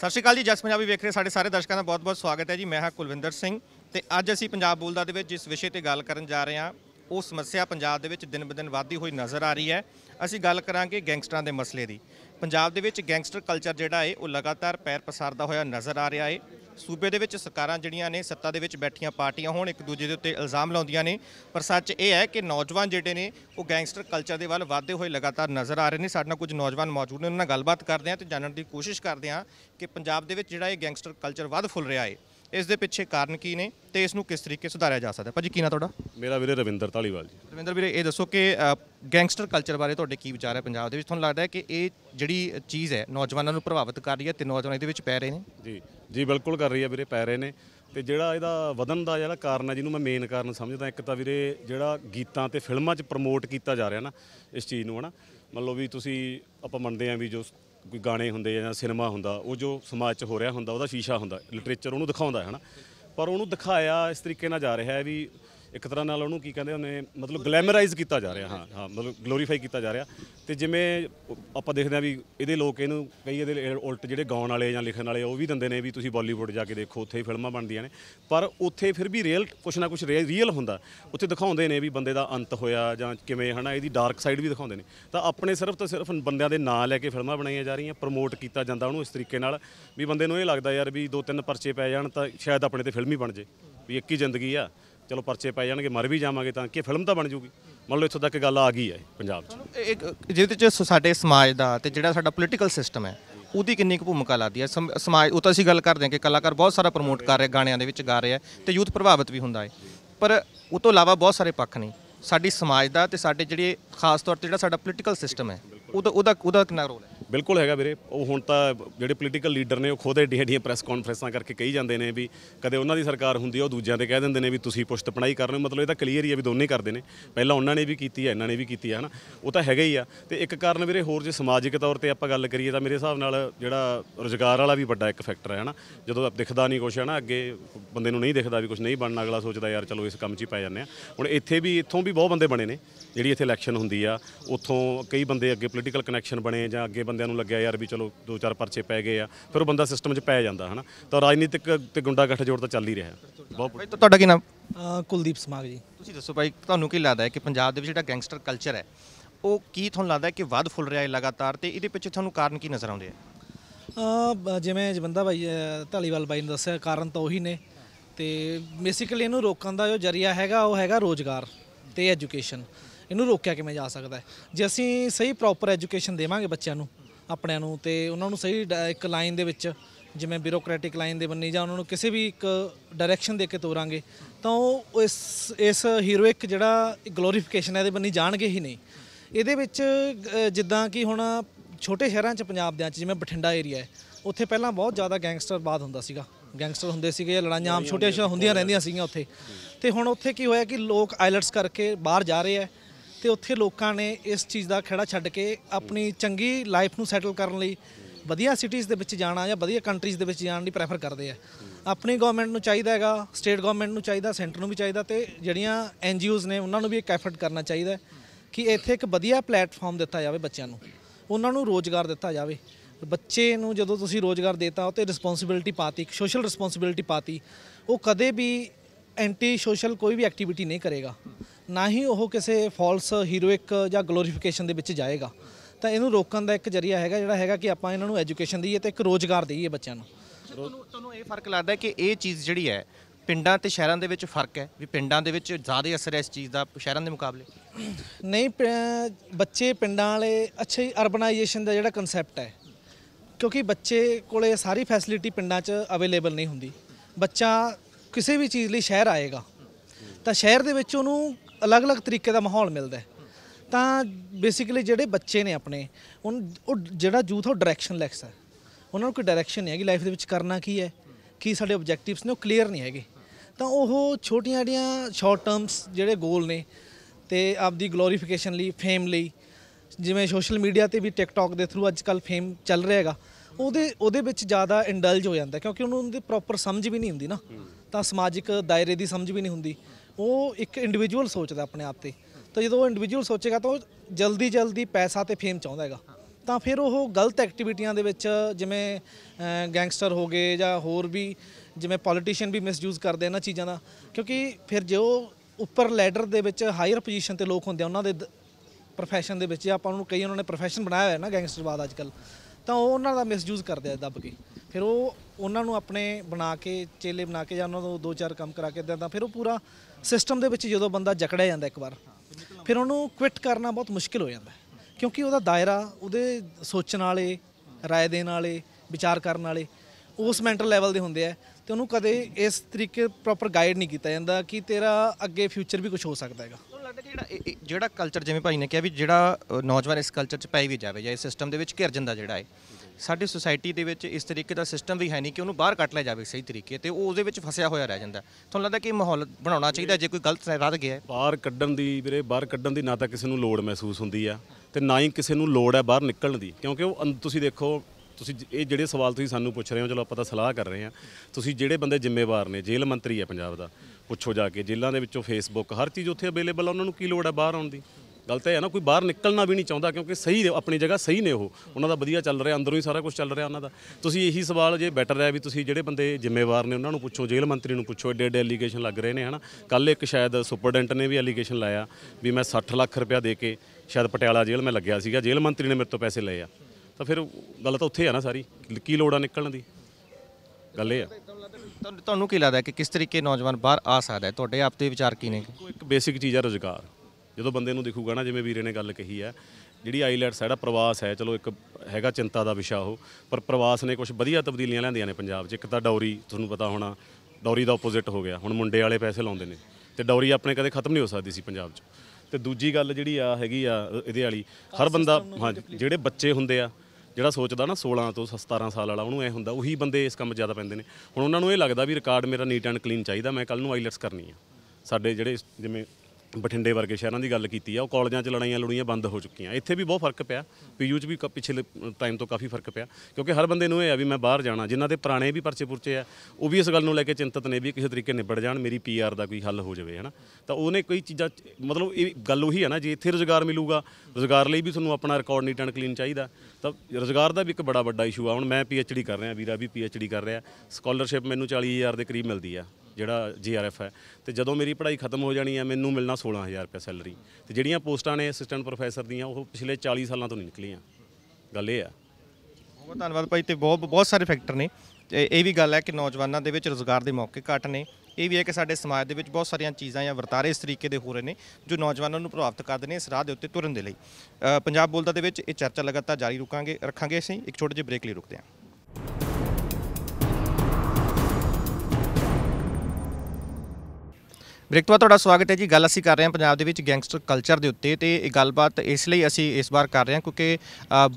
ਸਤਿ ਸ਼੍ਰੀ ਅਕਾਲ ਜੀ ਜਸ ਪੰਜਾਬੀ ਵੇਖ ਰਹੇ ਸਾਡੇ ਸਾਰੇ ਦਰਸ਼ਕਾਂ ਦਾ ਬਹੁਤ-ਬਹੁਤ ਸਵਾਗਤ ਹੈ ਜੀ ਮੈਂ ਹਾਂ ਕੁਲਵਿੰਦਰ ਸਿੰਘ ਤੇ ਅੱਜ ਅਸੀਂ ਪੰਜਾਬ ਬੋਲਦਾ ਦੇ ਵਿੱਚ ਜਿਸ ਵਿਸ਼ੇ ਤੇ ਗੱਲ ਕਰਨ ਜਾ ਰਹੇ ਹਾਂ ਉਹ ਸਮੱਸਿਆ ਪੰਜਾਬ ਦੇ ਵਿੱਚ ਦਿਨ-ਬਦਿਨ ਵਧਦੀ ਹੋਈ ਨਜ਼ਰ ਆ ਰਹੀ ਹੈ ਅਸੀਂ ਗੱਲ ਕਰਾਂਗੇ ਗੈਂਗਸਟਰਾਂ ਦੇ ਮਸਲੇ ਦੀ ਪੰਜਾਬ ਦੇ ਵਿੱਚ ਗੈਂਗਸਟਰ ਕਲਚਰ ਜਿਹੜਾ ਹੈ ਉਹ ਲਗਾਤਾਰ ਪੈਰ ਪਸਾਰਦਾ ਹੋਇਆ ਨਜ਼ਰ ਆ ਰਿਹਾ ਹੈ ਸੂਬੇ ਦੇ ਵਿੱਚ ਸਰਕਾਰਾਂ ਜਿਹੜੀਆਂ ਨੇ ਸੱਤਾ ਦੇ ਵਿੱਚ ਬੈਠੀਆਂ ਪਾਰਟੀਆਂ ਹੁਣ ਇੱਕ ਦੂਜੇ ਦੇ ਉੱਤੇ ਇਲਜ਼ਾਮ ਲਾਉਂਦੀਆਂ ਨੇ ਪਰ ਸੱਚ ਇਹ ਹੈ ਕਿ ਨੌਜਵਾਨ ਜਿਹੜੇ ਨੇ ਉਹ ਗੈਂਗਸਟਰ ਕਲਚਰ ਦੇ ਵੱਲ ਵਧਦੇ ਹੋਏ ਲਗਾਤਾਰ ਨਜ਼ਰ ਆ ਰਹੇ ਨੇ ਸਾਡੇ ਨਾਲ ਕੁਝ ਨੌਜਵਾਨ ਮੌਜੂਦ ਨੇ ਉਹਨਾਂ ਨਾਲ ਗੱਲਬਾਤ ਕਰਦੇ ਆ ਤੇ ਜਾਣਨ ਦੀ ਕੋਸ਼ਿਸ਼ ਕਰਦੇ ਆ ਕਿ ਪੰਜਾਬ ਦੇ ਵਿੱਚ ਜਿਹੜਾ ਇਹ ਗੈਂਗਸਟਰ ਕਲਚਰ ਵੱਧ ਫੁੱਲ ਰਿਹਾ ਹੈ ਇਸ ਦੇ ਪਿੱਛੇ ਕਾਰਨ ਕੀ ਨੇ ਤੇ ਇਸ ਨੂੰ ਕਿਸ ਤਰੀਕੇ ਸੁਧਾਰਿਆ ਜਾ ਸਕਦਾ ਭਾਜੀ ਕੀ ਨਾ ਤੁਹਾਡਾ ਮੇਰਾ ਵੀਰੇ ਰਵਿੰਦਰ ਢਾਲੀਵਾਲ ਜੀ ਰਵਿੰਦਰ ਵੀਰੇ ਇਹ ਦੱਸੋ ਕਿ ਗੈਂਗਸਟਰ ਕਲਚਰ ਬਾਰੇ ਤੁਹਾਡੇ ਕੀ ਵਿਚਾਰ ਹੈ ਪੰਜਾਬ ਦੇ ਵਿੱਚ ਤੁਹਾਨੂੰ ਲੱਗਦਾ ਹੈ ਕਿ ਇਹ ਜਿਹੜੀ ਚੀਜ਼ ਹੈ ਨੌਜਵਾਨਾਂ ਨੂੰ ਪ੍ਰਭਾਵਿਤ ਕਰ ਰਹੀ ਹੈ ਤੇ ਨੌਜਵਾਨ ਇਹਦੇ ਵਿੱਚ ਪੈ ਰਹੇ ਨੇ ਜੀ ਜੀ ਬਿਲਕੁਲ ਕਰ ਰਹੀ ਹੈ ਵੀਰੇ ਪੈ ਰਹੇ ਨੇ ਤੇ ਜਿਹੜਾ ਇਹਦਾ ਵਧਨ ਦਾ ਜਿਹੜਾ ਕਾਰਨ ਹੈ ਜਿਹਨੂੰ ਮੈਂ ਮੇਨ ਕਾਰਨ ਸਮਝਦਾ ਇੱਕ ਤਾਂ ਵੀਰੇ ਜਿਹੜਾ ਗੀਤਾਂ ਤੇ ਫਿਲਮਾਂ 'ਚ ਪ੍ਰਮੋਟ ਕੀਤਾ ਜਾ ਰਿਹਾ ਨਾ ਇਸ ਚੀਜ਼ ਨੂੰ ਹਨਾ ਮੰਨ ਲਓ ਵੀ ਤੁਸੀਂ ਆਪਾਂ ਮੰਨਦੇ ਆਂ ਵੀ ਜੋ ਕੋਈ ਗਾਣੇ ਹੁੰਦੇ ਜਾਂ ਸਿਨੇਮਾ ਹੁੰਦਾ ਉਹ ਜੋ ਸਮਾਜ 'ਚ ਹੋ ਰਿਹਾ ਹੁੰਦਾ ਉਹਦਾ ਸ਼ੀਸ਼ਾ ਹੁੰਦਾ ਲਿਟਰੇਚਰ ਉਹਨੂੰ ਦਿਖਾਉਂਦਾ ਹੈ ਹਨਾ ਪਰ ਉਹਨੂੰ ਦਿਖਾਇਆ ਇਸ ਤਰੀਕੇ ਨਾਲ ਜਾ ਰਿਹਾ ਹੈ ਵੀ ਇੱਕ ਤਰ੍ਹਾਂ ਨਾਲ ਉਹਨੂੰ ਕੀ ਕਹਿੰਦੇ ਉਹਨੇ ਮਤਲਬ ਗਲੈਮਰਾਈਜ਼ ਕੀਤਾ ਜਾ ਰਿਹਾ ਹਾਂ ਹਾਂ ਮਤਲਬ ਗਲੋਰੀਫਾਈ ਕੀਤਾ ਜਾ ਰਿਹਾ ਤੇ ਜਿਵੇਂ ਆਪਾਂ ਦੇਖਦੇ ਆ ਵੀ ਇਹਦੇ ਲੋਕ ਇਹਨੂੰ ਕਈ ਇਹਦੇ ਉਲਟ ਜਿਹੜੇ ਗਾਉਣ ਵਾਲੇ ਜਾਂ ਲਿਖਣ ਵਾਲੇ ਉਹ ਵੀ ਦਿੰਦੇ ਨੇ ਵੀ ਤੁਸੀਂ ਬਾਲੀਵੁੱਡ ਜਾ ਕੇ ਦੇਖੋ ਉੱਥੇ ਫਿਲਮਾਂ ਬਣਦੀਆਂ ਨੇ ਪਰ ਉੱਥੇ ਫਿਰ ਵੀ ਰੀਅਲ ਕੁਛ ਨਾ ਕੁਛ ਰੀਅਲ ਹੁੰਦਾ ਉੱਥੇ ਦਿਖਾਉਂਦੇ ਨੇ ਵੀ ਬੰਦੇ ਦਾ ਅੰਤ ਹੋਇਆ ਜਾਂ ਕਿਵੇਂ ਹਨਾ ਇਹਦੀ ਡਾਰਕ ਸਾਈਡ ਵੀ ਦਿਖਾਉਂਦੇ ਨੇ ਤਾਂ ਆਪਣੇ ਸਿਰਫ ਤਾਂ ਸਿਰਫ ਬੰਦਿਆਂ ਦੇ ਨਾਂ ਲੈ ਕੇ ਫਿਲਮਾਂ ਬਣਾਈਆਂ ਜਾ ਰਹੀਆਂ ਪ੍ਰਮੋਟ ਕੀਤਾ ਜਾਂਦਾ ਉਹਨੂੰ ਇਸ ਤਰੀਕੇ ਨਾਲ ਵੀ ਬੰਦੇ ਨੂੰ ਇਹ ਲੱਗਦਾ ਯਾਰ ਵੀ ਦੋ ਤਿੰਨ ਪਰਚੇ ਪੈ ਜਾਣ ਤਾਂ ਸ਼ਾਇਦ ਆਪਣੇ ਤੇ ਫਿਲਮ ਹੀ ਬਣ ਜੇ ਵੀ ਇੱਕ ਹੀ ਜ਼ਿੰਦਗੀ ਆ ਚਲੋ ਪਰਚੇ ਪੈ ਜਾਣਗੇ ਮਰ ਵੀ ਜਾਵਾਂਗੇ ਤਾਂ ਕਿ ਫਿਲਮ ਤਾਂ ਬਣ ਜੂਗੀ ਮੰਨ ਲਓ ਇੱਥੋਂ ਤੱਕ ਗੱਲ ਆ ਗਈ ਹੈ ਪੰਜਾਬ 'ਚ ਇੱਕ ਜਿਹਦੇ 'ਚ ਸਾਡੇ ਸਮਾਜ ਦਾ ਤੇ ਜਿਹੜਾ ਸਾਡਾ ਪੋਲੀਟੀਕਲ ਸਿਸਟਮ ਹੈ ਉਹਦੀ ਕਿੰਨੀ ਕੁ ਭੂਮਿਕਾ ਲਾਦੀ ਹੈ ਸਮਾਜ ਉਹ ਤਾਂ ਅਸੀਂ ਗੱਲ ਕਰਦੇ ਹਾਂ ਕਿ ਕਲਾਕਾਰ ਬਹੁਤ ਸਾਰਾ ਪ੍ਰਮੋਟ ਕਰ ਰਿਹਾ ਗਾਣਿਆਂ ਦੇ ਵਿੱਚ ਗਾ ਰਿਹਾ ਤੇ ਯੂਥ ਪ੍ਰਭਾਵਿਤ ਵੀ ਹੁੰਦਾ ਹੈ ਪਰ ਉਹ ਤੋਂ ਇਲਾਵਾ ਬਹੁਤ ਸਾਰੇ ਪੱਖ ਨੇ ਸਾਡੀ ਸਮਾਜ ਦਾ ਤੇ ਸਾਡੇ ਜਿਹੜੇ ਖਾਸ ਤੌਰ ਤੇ ਜਿਹੜਾ ਸਾਡਾ ਪੋਲੀਟੀਕਲ ਸਿਸਟਮ ਹੈ ਉਹਦਾ ਉਹਦਾ ਕਿੰਨਾ ਰੋਲ ਹੈ ਬਿਲਕੁਲ ਹੈਗਾ ਵੀਰੇ ਉਹ ਹੁਣ ਤਾਂ ਜਿਹੜੇ ਪੋਲੀਟੀਕਲ ਲੀਡਰ ਨੇ ਉਹ ਖੁਦ ਐਡੀ ਏਡੀਆਂ ਪ੍ਰੈਸ ਕਾਨਫਰੰਸਾਂ ਕਰਕੇ ਕਹੀ ਜਾਂਦੇ ਨੇ ਵੀ ਕਦੇ ਉਹਨਾਂ ਦੀ ਸਰਕਾਰ ਹੁੰਦੀ ਹੈ ਉਹ ਦੂਜਿਆਂ ਤੇ ਕਹਿ ਦਿੰਦੇ ਨੇ ਵੀ ਤੁਸੀਂ ਪੁਸ਼ਤ ਪਣਾਈ ਕਰ ਰਹੇ ਹੋ ਮਤਲਬ ਇਹ ਤਾਂ ਕਲੀਅਰ ਹੀ ਆ ਵੀ ਦੋਨੇ ਕਰਦੇ ਨੇ ਪਹਿਲਾਂ ਉਹਨਾਂ ਨੇ ਵੀ ਕੀਤੀ ਹੈ ਇਹਨਾਂ ਨੇ ਵੀ ਕੀਤੀ ਹੈ ਹਨਾ ਉਹ ਤਾਂ ਹੈਗਾ ਹੀ ਆ ਤੇ ਇੱਕ ਕਾਰਨ ਵੀਰੇ ਹੋਰ ਜੇ ਸਮਾਜਿਕ ਤੌਰ ਤੇ ਆਪਾਂ ਗੱਲ ਕਰੀਏ ਤਾਂ ਮੇਰੇ ਹਿਸਾਬ ਨਾਲ ਜਿਹੜਾ ਰੋਜ਼ਗਾਰ ਵਾਲਾ ਵੀ ਵੱਡਾ ਇੱਕ ਫੈਕਟਰ ਹੈ ਹਨਾ ਜਦੋਂ ਆਪ ਦਿਖਦਾ ਨਹੀਂ ਕੁਝ ਹਨਾ ਅੱਗੇ ਬੰਦੇ ਨੂੰ ਨਹੀਂ ਦਿਖਦਾ ਵੀ ਕੁਝ ਨਹੀਂ ਬਣਨਾ ਅਗਲਾ ਸੋਚਦਾ ਯਾਰ ਚਲੋ ਇਸ ਕੰਮ 'ਚ ਹੀ ਪੈ ਜਾਂਦੇ ਆ ਹੁਣ ਇੱਥੇ ਵੀ ਇੱਥੋਂ ਵੀ ਬਹੁਤ ਬੰਦੇ ਬਣੇ ਨੇ ਜਿਹੜੀ ਇੱਥੇ ਇਲੈਕਸ਼ਨ ਹੁੰਦੀ ਆ ਉੱਥੋਂ ਕਈ ਬੰਦੇ ਅੱਗੇ ਪੋਲੀਟੀਕਲ ਕਨੈਕਸ਼ਨ ਬਣੇ ਜਾਂ ਅੱਗੇ ਬੰਦੇ ਬੰਦਿਆਂ ਨੂੰ ਲੱਗਿਆ ਯਾਰ ਵੀ ਚਲੋ ਦੋ ਚਾਰ ਪਰਚੇ ਪੈ ਗਏ ਆ ਫਿਰ ਉਹ ਬੰਦਾ ਸਿਸਟਮ 'ਚ ਪੈ ਜਾਂਦਾ ਹਨਾ ਤਾਂ ਰਾਜਨੀਤਿਕ ਤੇ ਗੁੰਡਾ ਗੱਠਜੋੜ ਤਾਂ ਚੱਲ ਹੀ ਰਿਹਾ ਬਹੁਤ ਤੁਹਾਡਾ ਕੀ ਨਾਮ ਕੁਲਦੀਪ ਸਮਾਗ ਜੀ ਤੁਸੀਂ ਦੱਸੋ ਭਾਈ ਤੁਹਾਨੂੰ ਕੀ ਲੱਗਦਾ ਹੈ ਕਿ ਪੰਜਾਬ ਦੇ ਵਿੱਚ ਜਿਹੜਾ ਗੈਂਗਸਟਰ ਕਲਚਰ ਹੈ ਉਹ ਕੀ ਤੁਹਾਨੂੰ ਲੱਗਦਾ ਹੈ ਕਿ ਵੱਧ ਫੁੱਲ ਰਿਹਾ ਹੈ ਲਗਾਤਾਰ ਤੇ ਇਹਦੇ ਪਿੱਛੇ ਤੁਹਾਨੂੰ ਕਾਰਨ ਕੀ ਨਜ਼ਰ ਆਉਂਦੇ ਆ ਜਿਵੇਂ ਜਵੰਦਾ ਭਾਈ ਢਾਲੀਵਾਲ ਬਾਈ ਨੇ ਦੱਸਿਆ ਕਾਰਨ ਤਾਂ ਉਹੀ ਨੇ ਤੇ ਬੇਸਿਕਲੀ ਇਹਨੂੰ ਰੋਕਣ ਦਾ ਜੋ ਜਰੀਆ ਹੈਗਾ ਉਹ ਹੈਗਾ ਰੋਜ਼ਗਾਰ ਤੇ ਐਜੂਕੇਸ਼ਨ ਇਹਨੂੰ ਰੋਕਿਆ ਕਿਵੇਂ ਜਾ ਸਕਦਾ ਜੇ ਅਸੀਂ ਸਹੀ ਪ੍ਰੋਪਰ ਐਜੂਕੇਸ਼ਨ ਦੇਵਾਂਗੇ ਬੱਚਿਆਂ ਨੂੰ ਆਪਣਿਆਂ ਨੂੰ ਤੇ ਉਹਨਾਂ ਨੂੰ ਸਹੀ ਇੱਕ ਲਾਈਨ ਦੇ ਵਿੱਚ ਜਿਵੇਂ ਬਿਊਰੋਕ੍ਰੈਟਿਕ ਲਾਈਨ ਦੇ ਬੰਨੀ ਜਾਂ ਉਹਨਾਂ ਨੂੰ ਕਿਸੇ ਵੀ ਇੱਕ ਡਾਇਰੈਕਸ਼ਨ ਦੇ ਕੇ ਤੋਰਾਂਗੇ ਤਾਂ ਉਹ ਇਸ ਇਸ ਹੀਰੋਇਕ ਜਿਹੜਾ ਗਲੋਰੀਫਿਕੇਸ਼ਨ ਹੈ ਦੇ ਬੰਨੀ ਜਾਣਗੇ ਹੀ ਨਹੀਂ ਇਹਦੇ ਵਿੱਚ ਜਿੱਦਾਂ ਕਿ ਹੁਣ ਛੋਟੇ ਸ਼ਹਿਰਾਂ 'ਚ ਪੰਜਾਬ ਦੇ 'ਚ ਜਿਵੇਂ ਬਠਿੰਡਾ ਏਰੀਆ ਹੈ ਉੱਥੇ ਪਹਿਲਾਂ ਬਹੁਤ ਜ਼ਿਆਦਾ ਗੈਂਗਸਟਰ ਬਾਦ ਹੁੰਦਾ ਸੀਗਾ ਗੈਂਗਸਟਰ ਹੁੰਦੇ ਸੀਗੇ ਜਾਂ ਲੜਾਈਆਂ ਆਮ ਛੋਟੀਆਂ ਛੋਟੀਆਂ ਹੁੰਦੀਆਂ ਰਹਿੰਦੀਆਂ ਸੀਗੀਆਂ ਉੱਥੇ ਤੇ ਹੁਣ ਉੱਥੇ ਕੀ ਹੋਇਆ ਕਿ ਲੋਕ ਆਇਲਟਸ ਕਰਕੇ ਬਾਹਰ ਜਾ ਰਹੇ ਆ ਤੇ ਉੱਥੇ ਲੋਕਾਂ ਨੇ ਇਸ ਚੀਜ਼ ਦਾ ਖੜਾ ਛੱਡ ਕੇ ਆਪਣੀ ਚੰਗੀ ਲਾਈਫ ਨੂੰ ਸੈਟਲ ਕਰਨ ਲਈ ਵਧੀਆ ਸਿਟੀਜ਼ ਦੇ ਵਿੱਚ ਜਾਣਾ ਜਾਂ ਵਧੀਆ ਕੰਟਰੀਜ਼ ਦੇ ਵਿੱਚ ਜਾਣ ਦੀ ਪ੍ਰੈਫਰ ਕਰਦੇ ਆ ਆਪਣੀ ਗਵਰਨਮੈਂਟ ਨੂੰ ਚਾਹੀਦਾ ਹੈਗਾ ਸਟੇਟ ਗਵਰਨਮੈਂਟ ਨੂੰ ਚਾਹੀਦਾ ਸੈਂਟਰ ਨੂੰ ਵੀ ਚਾਹੀਦਾ ਤੇ ਜਿਹੜੀਆਂ ਐਨ ਜੀਓਜ਼ ਨੇ ਉਹਨਾਂ ਨੂੰ ਵੀ ਇੱਕ ਐਫਰਟ ਕਰਨਾ ਚਾਹੀਦਾ ਕਿ ਇੱਥੇ ਇੱਕ ਵਧੀਆ ਪਲੇਟਫਾਰਮ ਦਿੱਤਾ ਜਾਵੇ ਬੱਚਿਆਂ ਨੂੰ ਉਹਨਾਂ ਨੂੰ ਰੋਜ਼ਗਾਰ ਦਿੱਤਾ ਜਾਵੇ ਬੱਚੇ ਨੂੰ ਜਦੋਂ ਤੁਸੀਂ ਰੋਜ਼ਗਾਰ ਦਿੱਤਾ ਉਹ ਤੇ ਰਿਸਪੌਂਸਿਬਿਲਟੀ ਪਾਤੀ ਇੱਕ ਸੋਸ਼ਲ ਰਿਸਪੌਂਸਿਬਿਲਟੀ ਪਾਤੀ ਉਹ ਕਦੇ ਵੀ ਐਂਟੀ ਸੋਸ਼ਲ ਕੋਈ ਵੀ ਐਕਟੀਵਿਟੀ ਨਹੀਂ ਕਰੇਗਾ ਨਾ ਹੀ ਉਹ ਕਿਸੇ ਫਾਲਸ ਹੀਰੋਇਕ ਜਾਂ ਗਲੋਰੀਫਿਕੇਸ਼ਨ ਦੇ ਵਿੱਚ ਜਾਏਗਾ ਤਾਂ ਇਹਨੂੰ ਰੋਕਣ ਦਾ ਇੱਕ ਜਰੀਆ ਹੈਗਾ ਜਿਹੜਾ ਹੈਗਾ ਕਿ ਆਪਾਂ ਇਹਨਾਂ ਨੂੰ ਐਜੂਕੇਸ਼ਨ ਦਈਏ ਤੇ ਇੱਕ ਰੋਜ਼ਗਾਰ ਦਈਏ ਬੱਚਿਆਂ ਨੂੰ ਤੁਹਾਨੂੰ ਤੁਹਾਨੂੰ ਇਹ ਫਰਕ ਲੱਗਦਾ ਕਿ ਇਹ ਚੀਜ਼ ਜਿਹੜੀ ਹੈ ਪਿੰਡਾਂ ਤੇ ਸ਼ਹਿਰਾਂ ਦੇ ਵਿੱਚ ਫਰਕ ਹੈ ਵੀ ਪਿੰਡਾਂ ਦੇ ਵਿੱਚ ਜ਼ਿਆਦਾ ਅਸਰ ਹੈ ਇਸ ਚੀਜ਼ ਦਾ ਸ਼ਹਿਰਾਂ ਦੇ ਮੁਕਾਬਲੇ ਨਹੀਂ ਬੱਚੇ ਪਿੰਡਾਂ ਵਾਲੇ ਅੱਛਾ ਹੀ ਅਰਬਨਾਈਜੇਸ਼ਨ ਦਾ ਜਿਹੜਾ ਕਨਸੈਪਟ ਹੈ ਕਿਉਂਕਿ ਬੱਚੇ ਕੋਲੇ ਸਾਰੀ ਫੈਸਿਲਿਟੀ ਪਿੰਡਾਂ 'ਚ ਅਵੇਲੇਬਲ ਨਹੀਂ ਹੁੰਦੀ ਬੱਚਾ ਕਿਸੇ ਵੀ ਚੀਜ਼ ਲਈ ਸ਼ਹਿਰ ਆਏਗਾ ਤਾਂ ਸ਼ਹਿਰ ਦੇ ਵਿੱਚ ਉਹਨੂੰ ਅਲੱਗ-ਅਲੱਗ ਤਰੀਕੇ ਦਾ ਮਾਹੌਲ ਮਿਲਦਾ ਹੈ ਤਾਂ ਬੇਸਿਕਲੀ ਜਿਹੜੇ ਬੱਚੇ ਨੇ ਆਪਣੇ ਉਹ ਜਿਹੜਾ ਯੂਥ ਉਹ ਡਾਇਰੈਕਸ਼ਨ ਲੈਕਸ ਹੈ ਉਹਨਾਂ ਨੂੰ ਕੋਈ ਡਾਇਰੈਕਸ਼ਨ ਨਹੀਂ ਹੈਗੀ ਲਾਈਫ ਦੇ ਵਿੱਚ ਕਰਨਾ ਕੀ ਹੈ ਕੀ ਸਾਡੇ ਆਬਜੈਕਟਿਵਸ ਨੇ ਉਹ ਕਲੀਅਰ ਨਹੀਂ ਹੈਗੇ ਤਾਂ ਉਹ ਛੋਟੀਆਂ ਜਿਹੜੀਆਂ ਸ਼ਾਰਟ ਟਰਮਸ ਜਿਹੜੇ ਗੋਲ ਨੇ ਤੇ ਆਪਦੀ ਗਲੋਰੀਫਿਕੇਸ਼ਨ ਲਈ ਫੇਮ ਲਈ ਜਿਵੇਂ ਸੋਸ਼ਲ ਮੀਡੀਆ ਤੇ ਵੀ ਟਿਕਟੌਕ ਦੇ ਥਰੂ ਅੱਜ ਕੱਲ ਫੇਮ ਚੱਲ ਰਿਹਾ ਹੈਗਾ ਉਹਦੇ ਉਹਦੇ ਵਿੱਚ ਜ਼ਿਆਦਾ ਇੰਡਲਜ ਹੋ ਜਾਂਦਾ ਕਿਉਂਕਿ ਉਹਨੂੰ ਉਹਦੀ ਪ੍ਰੋਪਰ ਸਮਝ ਵੀ ਨਹੀਂ ਹੁੰਦੀ ਨਾ ਤਾਂ ਸਮਾਜਿਕ ਦਾਇਰੇ ਦੀ ਸਮਝ ਵੀ ਨਹੀਂ ਹੁੰਦੀ ਉਹ ਇੱਕ ਇੰਡੀਵਿਜੂਅਲ ਸੋਚਦਾ ਆਪਣੇ ਆਪ ਤੇ ਤਾਂ ਜਦੋਂ ਉਹ ਇੰਡੀਵਿਜੂਅਲ ਸੋਚੇਗਾ ਤਾਂ ਉਹ ਜਲਦੀ ਜਲਦੀ ਪੈਸਾ ਤੇ ਫੇਮ ਚਾਹੁੰਦਾ ਹੈਗਾ ਤਾਂ ਫਿਰ ਉਹ ਗਲਤ ਐਕਟੀਵਿਟੀਆਂ ਦੇ ਵਿੱਚ ਜਿਵੇਂ ਗੈਂਗਸਟਰ ਹੋ ਗਏ ਜਾਂ ਹੋਰ ਵੀ ਜਿਵੇਂ ਪੋਲੀਟੀਸ਼ੀਅਨ ਵੀ ਮਿਸਯੂਜ਼ ਕਰਦੇ ਇਹਨਾਂ ਚੀਜ਼ਾਂ ਦਾ ਕਿਉਂਕਿ ਫਿਰ ਜੋ ਉੱਪਰ ਲੈਡਰ ਦੇ ਵਿੱਚ ਹਾਇਰ ਪੋਜੀਸ਼ਨ ਤੇ ਲੋਕ ਹੁੰਦੇ ਆ ਉਹਨਾਂ ਦੇ ਪ੍ਰੋਫੈਸ਼ਨ ਦੇ ਵਿੱਚ ਆਪਾਂ ਉਹਨੂੰ ਕਈ ਉਹਨਾਂ ਨੇ ਪ੍ਰੋਫੈਸ਼ਨ ਬਣਾਇਆ ਹੋਇਆ ਨਾ ਗੈਂਗਸਟਰਵਾਦ ਅੱਜਕੱਲ ਤਾਂ ਉਹ ਉਹਨਾਂ ਦਾ ਮਿਸਯੂਜ਼ ਕਰਦੇ ਆ ਦੱਬ ਕੇ ਫਿਰ ਉਹ ਉਹਨਾਂ ਨੂੰ ਆਪਣੇ ਬਣਾ ਕੇ ਚੇਲੇ ਬਣਾ ਕੇ ਜਾਂ ਉਹਨਾਂ ਨੂੰ ਦੋ ਚਾਰ ਕੰਮ ਕਰਾ ਕੇ ਦਿੰਦਾ ਫਿਰ ਉਹ ਪੂਰਾ ਸਿਸਟਮ ਦੇ ਵਿੱਚ ਜਦੋਂ ਬੰਦਾ ਜਕੜਿਆ ਜਾਂਦਾ ਇੱਕ ਵਾਰ ਫਿਰ ਉਹਨੂੰ ਕੁਇਟ ਕਰਨਾ ਬਹੁਤ ਮੁਸ਼ਕਿਲ ਹੋ ਜਾਂਦਾ ਕਿਉਂਕਿ ਉਹਦਾ ਦਾਇਰਾ ਉਹਦੇ ਸੋਚਣ ਵਾਲੇ ਰਾਏ ਦੇਣ ਵਾਲੇ ਵਿਚਾਰ ਕਰਨ ਵਾਲੇ ਉਸ ਮੈਂਟਲ ਲੈਵਲ ਦੇ ਹੁੰਦੇ ਆ ਤੇ ਉਹਨੂੰ ਕਦੇ ਇਸ ਤਰੀਕੇ ਪ੍ਰੋਪਰ ਗਾਈਡ ਨਹੀਂ ਕੀਤਾ ਜਾਂਦਾ ਕਿ ਤੇਰਾ ਅੱਗੇ ਫਿਊਚਰ ਵੀ ਕੁਝ ਹੋ ਸਕਦਾ ਹੈਗਾ ਲੱਗਦਾ ਕਿ ਜਿਹੜਾ ਜਿਹੜਾ ਕਲਚਰ ਜਿਵੇਂ ਭਾਈ ਨੇ ਕਿਹਾ ਵੀ ਜਿਹੜਾ ਨੌਜਵਾਨ ਇਸ ਕਲਚਰ 'ਚ ਪੈ ਵੀ ਜਾਵੇ ਜਾਂ ਇਸ ਸਿਸਟਮ ਦੇ ਵਿੱਚ ਘਿਰ ਜਾਂਦਾ ਜਿਹੜਾ ਹੈ ਸਾਡੀ ਸੁਸਾਇਟੀ ਦੇ ਵਿੱਚ ਇਸ ਤਰੀਕੇ ਦਾ ਸਿਸਟਮ ਵੀ ਹੈ ਨਹੀਂ ਕਿ ਉਹਨੂੰ ਬਾਹਰ ਕੱਟ ਲਿਆ ਜਾਵੇ ਸਹੀ ਤਰੀਕੇ ਤੇ ਉਹ ਉਹਦੇ ਵਿੱਚ ਫਸਿਆ ਹੋਇਆ ਰਹਿ ਜਾਂਦਾ ਤੁਹਾਨੂੰ ਲੱਗਦਾ ਕਿ ਮਾਹੌਲ ਬਣਾਉਣਾ ਚਾਹੀਦਾ ਜੇ ਕੋਈ ਗਲਤ ਰਾਹ ਗਿਆ ਹੈ ਬਾਹਰ ਕੱਢਣ ਦੀ ਵੀਰੇ ਬਾਹਰ ਕੱਢਣ ਦੀ ਨਾ ਤਾਂ ਕਿਸੇ ਨੂੰ ਲੋੜ ਮਹਿਸੂਸ ਹੁੰਦੀ ਆ ਤੇ ਨਾ ਹੀ ਕਿਸੇ ਨੂੰ ਲੋੜ ਹੈ ਬਾਹਰ ਨਿਕਲਣ ਦੀ ਕਿਉਂਕਿ ਉਹ ਤੁਸੀਂ ਦੇਖੋ ਤੁਸੀਂ ਇਹ ਜਿਹੜੇ ਸਵਾਲ ਤੁਸੀਂ ਸਾਨੂੰ ਪੁੱਛ ਰਹੇ ਹੋ ਚਲੋ ਆਪਾਂ ਤਾਂ ਸਲਾਹ ਕਰ ਰਹੇ ਹਾਂ ਤੁਸੀਂ ਜਿਹੜੇ ਬੰਦੇ ਜ਼ਿੰਮੇਵਾਰ ਨੇ ਜੇਲ੍ਹ ਮੰਤਰੀ ਹੈ ਪੰਜਾਬ ਦਾ ਪੁੱਛੋ ਜਾ ਕੇ ਜੇਲ੍ਹਾਂ ਦੇ ਵਿੱਚੋਂ ਫੇਸਬੁੱਕ ਹਰ ਚੀਜ਼ ਉੱਥੇ ਅਵੇਲੇਬਲ ਆ ਉਹਨਾਂ ਨੂੰ ਕੀ ਲੋੜ ਹੈ ਬਾਹਰ ਆਉਣ ਦੀ ਗਲਤ ਹੈ ਨਾ ਕੋਈ ਬਾਹਰ ਨਿਕਲਣਾ ਵੀ ਨਹੀਂ ਚਾਹੁੰਦਾ ਕਿਉਂਕਿ ਸਹੀ ਆਪਣੀ ਜਗ੍ਹਾ ਸਹੀ ਨੇ ਉਹ ਉਹਨਾਂ ਦਾ ਵਧੀਆ ਚੱਲ ਰਿਹਾ ਅੰਦਰੋਂ ਹੀ ਸਾਰਾ ਕੁਝ ਚੱਲ ਰਿਹਾ ਉਹਨਾਂ ਦਾ ਤੁਸੀਂ ਇਹੀ ਸਵਾਲ ਜੇ ਬੈਟਰ ਹੈ ਵੀ ਤੁਸੀਂ ਜਿਹੜੇ ਬੰਦੇ ਜ਼ਿੰਮੇਵਾਰ ਨੇ ਉਹਨਾਂ ਨੂੰ ਪੁੱਛੋ ਜੇਲ੍ਹ ਮੰਤਰੀ ਨੂੰ ਪੁੱਛੋ ਐਡੇ ਐਡੇ ਐਲੀਗੇਸ਼ਨ ਲੱਗ ਰਹੇ ਨੇ ਹਨਾ ਕੱਲ ਇੱਕ ਸ਼ਾਇਦ ਸੁਪਰਡੈਂਟ ਨੇ ਵੀ ਐਲੀਗੇਸ਼ਨ ਲਾਇਆ ਵੀ ਮੈਂ 60 ਲੱਖ ਰੁਪਇਆ ਦੇ ਕੇ ਸ਼ਾਇਦ ਪਟਿਆਲਾ ਜੇਲ੍ਹ ਮੈਂ ਲੱਗਿਆ ਸੀਗਾ ਜੇਲ੍ਹ ਮੰਤਰੀ ਨੇ ਮੇਰੇ ਤੋਂ ਪੈਸੇ ਲਏ ਆ ਤਾਂ ਫਿਰ ਗੱਲ ਤਾਂ ਉੱਥੇ ਆ ਨਾ ਸਾਰੀ ਕੀ ਲੋੜ ਆ ਨਿਕਲਣ ਦੀ ਗੱਲ ਇਹ ਆ ਤੁਹਾਨੂੰ ਕੀ ਲੱਗਦਾ ਕਿ ਕਿਸ ਤਰੀਕੇ ਨੌਜਵਾਨ ਬਾਹਰ ਆ ਸਕਦਾ ਹੈ ਤੁਹਾਡੇ ਆਪ ਦੇ ਵਿਚਾਰ ਕੀ ਨੇ ਇੱਕ ਬੇਸਿਕ ਚੀਜ਼ ਆ ਰੋਜ਼ਗਾਰ ਜਦੋਂ ਬੰਦੇ ਨੂੰ ਦਿਖੂਗਾ ਨਾ ਜਿਵੇਂ ਵੀਰੇ ਨੇ ਗੱਲ ਕਹੀ ਹੈ ਜਿਹੜੀ ਆਈਲੈਂਡ ਜਿਹੜਾ ਪ੍ਰਵਾਸ ਹੈ ਚਲੋ ਇੱਕ ਹੈਗਾ ਚਿੰਤਾ ਦਾ ਵਿਸ਼ਾ ਉਹ ਪਰ ਪ੍ਰਵਾਸ ਨੇ ਕੁਝ ਵਧੀਆ ਤਬਦੀਲੀਆਂ ਲਿਆਂਦੀਆਂ ਨੇ ਪੰਜਾਬ 'ਚ ਇੱਕ ਤਾਂ ਡੌਰੀ ਤੁਹਾਨੂੰ ਪਤਾ ਹੋਣਾ ਡੌਰੀ ਦਾ ਆਪੋਜ਼ਿਟ ਹੋ ਗਿਆ ਹੁਣ ਮੁੰਡੇ ਵਾਲੇ ਪੈਸੇ ਲਾਉਂਦੇ ਨੇ ਤੇ ਡੌਰੀ ਆਪਣੇ ਕਦੇ ਖਤਮ ਨਹੀਂ ਹੋ ਸਕਦੀ ਸੀ ਪੰਜਾਬ 'ਚ ਤੇ ਦੂਜੀ ਗੱਲ ਜਿਹੜੀ ਆ ਹੈਗੀ ਆ ਇਹਦੇ ਵਾਲੀ ਹਰ ਬੰਦਾ ਹਾਂ ਜਿਹੜੇ ਬੱਚੇ ਹੁੰਦੇ ਆ ਜਿਹੜਾ ਸੋਚਦਾ ਨਾ 16 ਤੋਂ 17 ਸਾਲ ਵਾਲਾ ਉਹਨੂੰ ਐ ਹੁੰਦਾ ਉਹੀ ਬੰਦੇ ਇਸ ਕੰਮ ਜ਼ਿਆਦਾ ਪੈਂਦੇ ਨੇ ਹੁਣ ਉਹਨਾਂ ਨੂੰ ਇਹ ਲੱਗਦਾ ਵੀ ਰਿਕਾਰਡ ਮੇਰਾ ਨੀਟ ਐਂਡ ਕਲੀਨ ਚਾਹੀਦਾ ਮੈਂ ਕੱਲ ਨੂੰ ਆਈਲੈਟਸ ਕਰਨੀ ਆ ਸਾਡੇ ਜਿਹੜੇ ਜਿਵੇਂ ਬਠਿੰਡੇ ਵਰਗੇ ਸ਼ਹਿਰਾਂ ਦੀ ਗੱਲ ਕੀਤੀ ਆ ਉਹ ਕਾਲਜਾਂ 'ਚ ਲੜਾਈਆਂ ਲੜੂਈਆਂ ਬੰਦ ਹੋ ਚੁੱਕੀਆਂ ਇੱਥੇ ਵੀ ਬਹੁਤ ਫਰਕ ਪਿਆ ਪੀਯੂ 'ਚ ਵੀ ਪਿਛਲੇ ਟਾਈਮ ਤੋਂ ਕਾਫੀ ਫਰਕ ਪਿਆ ਕਿਉਂਕਿ ਹਰ ਬੰਦੇ ਨੂੰ ਇਹ ਆ ਵੀ ਮੈਂ ਬਾਹਰ ਜਾਣਾ ਜਿਨ੍ਹਾਂ ਦੇ ਪੁਰਾਣੇ ਵੀ ਪਰਚੇ ਪੁਰਚੇ ਆ ਉਹ ਵੀ ਇਸ ਗੱਲ ਨੂੰ ਲੈ ਕੇ ਚਿੰਤਤ ਨੇ ਵੀ ਕਿਸੇ ਤਰੀਕੇ ਨਿਬੜ ਜਾਣ ਮੇਰੀ ਪੀਆਰ ਦਾ ਕੋਈ ਹੱਲ ਹੋ ਜਾਵੇ ਹਨਾ ਤਾਂ ਉਹਨੇ ਕੋਈ ਚੀਜ਼ਾਂ ਮਤਲਬ ਇਹ ਗੱਲ ਉਹੀ ਆ ਨਾ ਜੇ ਇੱਥੇ ਰੋਜ਼ਗਾਰ ਮਿਲੂਗਾ ਰੋਜ਼ਗਾਰ ਲਈ ਵੀ ਤੁਹਾਨੂੰ ਆਪਣਾ ਰਿਕਾਰਡ ਨੀਟ ਐਂਡ ਕਲੀਨ ਚਾਹੀਦਾ ਤਾਂ ਰੋਜ਼ਗਾਰ ਦਾ ਵੀ ਇੱਕ ਬੜਾ ਵੱਡਾ ਇਸ਼ੂ ਆ ਹੁਣ ਮੈਂ ਪੀਐਚਡੀ ਕਰ ਰਿਹਾ ਵੀਰਾ ਵੀ ਪੀਐਚਡੀ ਕਰ ਰਿਹਾ ਸਕਾਲਰਸ਼ਿਪ ਮੈਨੂੰ 40000 ਦੇ ਕਰੀਬ ਮਿਲਦੀ ਆ ਜਿਹੜਾ ਜੀਆਰਐਫ ਹੈ ਤੇ ਜਦੋਂ ਮੇਰੀ ਪੜ੍ਹਾਈ ਖਤਮ ਹੋ ਜਾਣੀ ਹੈ ਮੈਨੂੰ ਮਿਲਣਾ 16000 ਰੁਪਏ ਸੈਲਰੀ ਤੇ ਜਿਹੜੀਆਂ ਪੋਸਟਾਂ ਨੇ ਅਸਿਸਟੈਂਟ ਪ੍ਰੋਫੈਸਰ ਦੀਆਂ ਉਹ ਪਿਛਲੇ 40 ਸਾਲਾਂ ਤੋਂ ਨਹੀਂ ਨਿਕਲੀਆਂ ਗੱਲ ਇਹ ਆ ਬਹੁਤ ਧੰਨਵਾਦ ਭਾਈ ਤੇ ਬਹੁਤ ਬਹੁਤ ਸਾਰੇ ਫੈਕਟਰ ਨੇ ਇਹ ਵੀ ਗੱਲ ਹੈ ਕਿ ਨੌਜਵਾਨਾਂ ਦੇ ਵਿੱਚ ਰੋਜ਼ਗਾਰ ਦੇ ਮੌਕੇ ਘੱਟ ਨੇ ਇਹ ਵੀ ਹੈ ਕਿ ਸਾਡੇ ਸਮਾਜ ਦੇ ਵਿੱਚ ਬਹੁਤ ਸਾਰੀਆਂ ਚੀਜ਼ਾਂ ਜਾਂ ਵਰਤਾਰੇ ਇਸ ਤਰੀਕੇ ਦੇ ਹੋ ਰਹੇ ਨੇ ਜੋ ਨੌਜਵਾਨਾਂ ਨੂੰ ਪ੍ਰਭਾਵਿਤ ਕਰਦੇ ਨੇ ਇਸ ਰਾਹ ਦੇ ਉੱਤੇ ਤੁਰਨ ਦੇ ਲਈ ਪੰਜਾਬ ਬੋਲਦਾ ਦੇ ਵਿੱਚ ਇਹ ਚਰਚਾ ਲਗਾਤਾਰ ਜਾਰੀ ਰੱਖਾਂਗੇ ਰੱਖਾਂਗੇ ਅਸੀਂ ਇੱਕ ਛੋਟੇ ਜਿਹੇ ਬ੍ਰੇਕ ਲਈ ਰੁਕਦੇ ਹਾਂ ਬ੍ਰਿਕਤਵਾ ਤੁਹਾਡਾ ਸਵਾਗਤ ਹੈ ਜੀ ਗੱਲ ਅਸੀਂ ਕਰ ਰਹੇ ਹਾਂ ਪੰਜਾਬ ਦੇ ਵਿੱਚ ਗੈਂਗਸਟਰ ਕਲਚਰ ਦੇ ਉੱਤੇ ਤੇ ਇਹ ਗੱਲਬਾਤ ਇਸ ਲਈ ਅਸੀਂ ਇਸ ਵਾਰ ਕਰ ਰਹੇ ਹਾਂ ਕਿਉਂਕਿ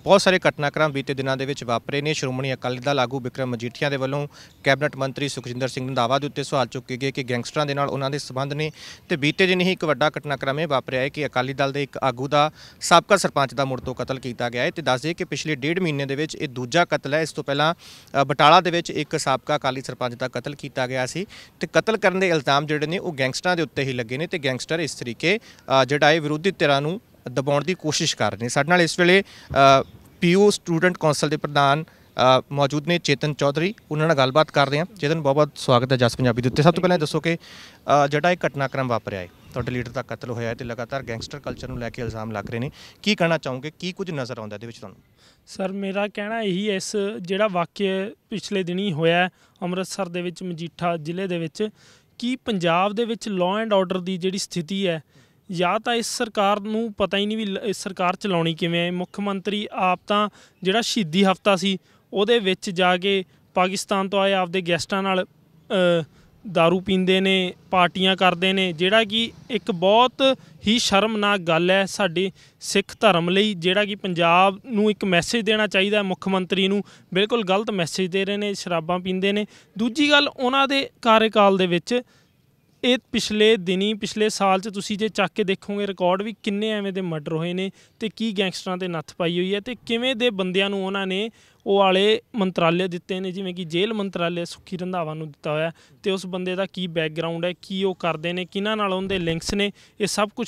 ਬਹੁਤ ਸਾਰੇ ਘਟਨਾਕ੍ਰਮ ਬੀਤੇ ਦਿਨਾਂ ਦੇ ਵਿੱਚ ਵਾਪਰੇ ਨੇ ਸ਼੍ਰੋਮਣੀ ਅਕਾਲੀ ਦਲ ਆਗੂ ਵਿਕਰਮ ਮਜੀਠੀਆ ਦੇ ਵੱਲੋਂ ਕੈਬਨਟ ਮੰਤਰੀ ਸੁਖਜਿੰਦਰ ਸਿੰਘ ਰੰਧਾਵਾ ਦੇ ਉੱਤੇ ਸਵਾਲ ਚੁੱਕੇ ਗਏ ਕਿ ਗੈਂਗਸਟਰਾਂ ਦੇ ਨਾਲ ਉਹਨਾਂ ਦੇ ਸਬੰਧ ਨੇ ਤੇ ਬੀਤੇ ਦਿਨ ਹੀ ਇੱਕ ਵੱਡਾ ਘਟਨਾਕ੍ਰਮ ਇਹ ਵਾਪਰਿਆ ਹੈ ਕਿ ਅਕਾਲੀ ਦਲ ਦੇ ਇੱਕ ਆਗੂ ਦਾ ਸਾਬਕਾ ਸਰਪੰਚ ਦਾ ਮੁੜ ਤੋਂ ਕਤਲ ਕੀਤਾ ਗਿਆ ਹੈ ਤੇ ਦੱਸ ਦਈਏ ਕਿ ਪਿਛਲੇ ਡੇਢ ਮਹੀਨੇ ਦੇ ਵਿੱਚ ਇਹ ਦੂਜਾ ਕਤਲ ਹੈ ਇਸ ਤੋਂ ਪਹਿਲਾਂ ਬਟਾਲਾ ਦੇ ਵਿੱਚ ਇੱਕ ਸਾਬਕਾ ਅਕਾਲੀ ਸਰਪੰਚ ਦਾ ਕਤਲ ਕੀਤਾ ਗਿਆ ਸੀ ਤੇ ਕਤਲ ਕਰਨ ਦੇ ਇਲਜ਼ਾਮ ਜਿਹੜੇ ਨੇ ਉਹ ਗੈਂਗਸਟਰ ਗੈਂਗਸਟਰਾਂ ਦੇ ਉੱਤੇ ਹੀ ਲੱਗੇ ਨੇ ਤੇ ਗੈਂਗਸਟਰ ਇਸ ਤਰੀਕੇ ਜਿਹੜਾ ਇਹ ਵਿਰੋਧੀ ਧਿਰਾਂ ਨੂੰ ਦਬਾਉਣ ਦੀ ਕੋਸ਼ਿਸ਼ ਕਰ ਰਹੇ ਨੇ ਸਾਡੇ ਨਾਲ ਇਸ ਵੇਲੇ ਪੀਓ ਸਟੂਡੈਂਟ ਕੌਂਸਲ ਦੇ ਪ੍ਰਧਾਨ ਮੌਜੂਦ ਨੇ ਚੇਤਨ ਚੌਧਰੀ ਉਹਨਾਂ ਨਾਲ ਗੱਲਬਾਤ ਕਰ ਰਹੇ ਹਾਂ ਚੇਤਨ ਬਹੁਤ ਬਹੁਤ ਸਵਾਗਤ ਹੈ ਜਸ ਪੰਜਾਬੀ ਦੇ ਉੱਤੇ ਸਭ ਤੋਂ ਪਹਿਲਾਂ ਦੱਸੋ ਕਿ ਜਿਹੜਾ ਇਹ ਘਟਨਾਕ੍ਰਮ ਵਾਪਰਿਆ ਹੈ ਤੁਹਾਡੇ ਲੀਡਰ ਦਾ ਕਤਲ ਹੋਇਆ ਹੈ ਤੇ ਲਗਾਤਾਰ ਗੈਂਗਸਟਰ ਕਲਚਰ ਨੂੰ ਲੈ ਕੇ ਇਲਜ਼ਾਮ ਲੱਗ ਰਹੇ ਨੇ ਕੀ ਕਹਿਣਾ ਚਾਹੋਗੇ ਕੀ ਕੁਝ ਨਜ਼ਰ ਆਉਂਦਾ ਇਹਦੇ ਵਿੱਚ ਤੁਹਾਨੂੰ ਸਰ ਮੇਰਾ ਕਹਿਣਾ ਇਹੀ ਹੈ ਇਸ ਜਿਹੜਾ ਵਾਕਿਆ ਪਿਛਲੇ ਦਿਨੀ ਹੋਇਆ ਅੰਮ੍ਰਿਤਸਰ ਦੇ ਵਿੱਚ ਮਜੀਠਾ ਜ਼ਿਲ੍ਹੇ ਦੇ ਵਿੱਚ ਕਿ ਪੰਜਾਬ ਦੇ ਵਿੱਚ ਲਾਅ ਐਂਡ ਆਰਡਰ ਦੀ ਜਿਹੜੀ ਸਥਿਤੀ ਹੈ ਜਾਂ ਤਾਂ ਇਸ ਸਰਕਾਰ ਨੂੰ ਪਤਾ ਹੀ ਨਹੀਂ ਵੀ ਇਸ ਸਰਕਾਰ ਚਲਾਉਣੀ ਕਿਵੇਂ ਹੈ ਮੁੱਖ ਮੰਤਰੀ ਆਪ ਤਾਂ ਜਿਹੜਾ ਸ਼ਹੀਦੀ ਹਫਤਾ ਸੀ ਉਹਦੇ ਵਿੱਚ ਜਾ ਕੇ ਪਾਕਿਸਤਾਨ ਤੋਂ ਆਏ ਆਪਦੇ ਗੈਸਟਾਂ ਨਾਲ दारू ਪੀਂਦੇ ਨੇ ਪਾਰਟੀਆਂ ਕਰਦੇ ਨੇ ਜਿਹੜਾ ਕਿ ਇੱਕ ਬਹੁਤ ਹੀ ਸ਼ਰਮਨਾਕ ਗੱਲ ਹੈ ਸਾਡੇ ਸਿੱਖ ਧਰਮ ਲਈ ਜਿਹੜਾ ਕਿ ਪੰਜਾਬ ਨੂੰ ਇੱਕ ਮੈਸੇਜ ਦੇਣਾ ਚਾਹੀਦਾ ਹੈ ਮੁੱਖ ਮੰਤਰੀ ਨੂੰ ਬਿਲਕੁਲ ਗਲਤ ਮੈਸੇਜ ਦੇ ਰਹੇ ਨੇ ਸ਼ਰਾਬਾਂ ਪੀਂਦੇ ਨੇ ਦੂਜੀ ਗੱਲ ਉਹਨਾਂ ਦੇ ਕਾਰਜਕਾਲ ਦੇ ਵਿੱਚ ਇਹ ਪਿਛਲੇ ਦਿਨੀ ਪਿਛਲੇ ਸਾਲ 'ਚ ਤੁਸੀਂ ਜੇ ਚੱਕ ਕੇ ਦੇਖੋਗੇ ਰਿਕਾਰਡ ਵੀ ਕਿੰਨੇ ਐਵੇਂ ਦੇ ਮਰਡਰ ਹੋਏ ਨੇ ਤੇ ਕੀ ਗੈਂਗਸਟਰਾਂ ਤੇ ਨੱਥ ਪਾਈ ਹੋਈ ਹੈ ਤੇ ਕਿਵੇਂ ਦੇ ਬੰਦਿਆਂ ਨੂੰ ਉਹਨਾਂ ਨੇ ਉਹ ਵਾਲੇ ਮੰਤਰਾਲੇ ਦਿੱਤੇ ਨੇ ਜਿਵੇਂ ਕਿ ਜੇਲ੍ਹ ਮੰਤਰਾਲੇ ਸੁਖੀ ਰੰਧਾਵਾ ਨੂੰ ਦਿੱਤਾ ਹੋਇਆ ਤੇ ਉਸ ਬੰਦੇ ਦਾ ਕੀ ਬੈਕਗ੍ਰਾਉਂਡ ਹੈ ਕੀ ਉਹ ਕਰਦੇ ਨੇ ਕਿਹਨਾਂ ਨਾਲ ਉਹਦੇ ਲਿੰਕਸ ਨੇ ਇਹ ਸਭ ਕੁਝ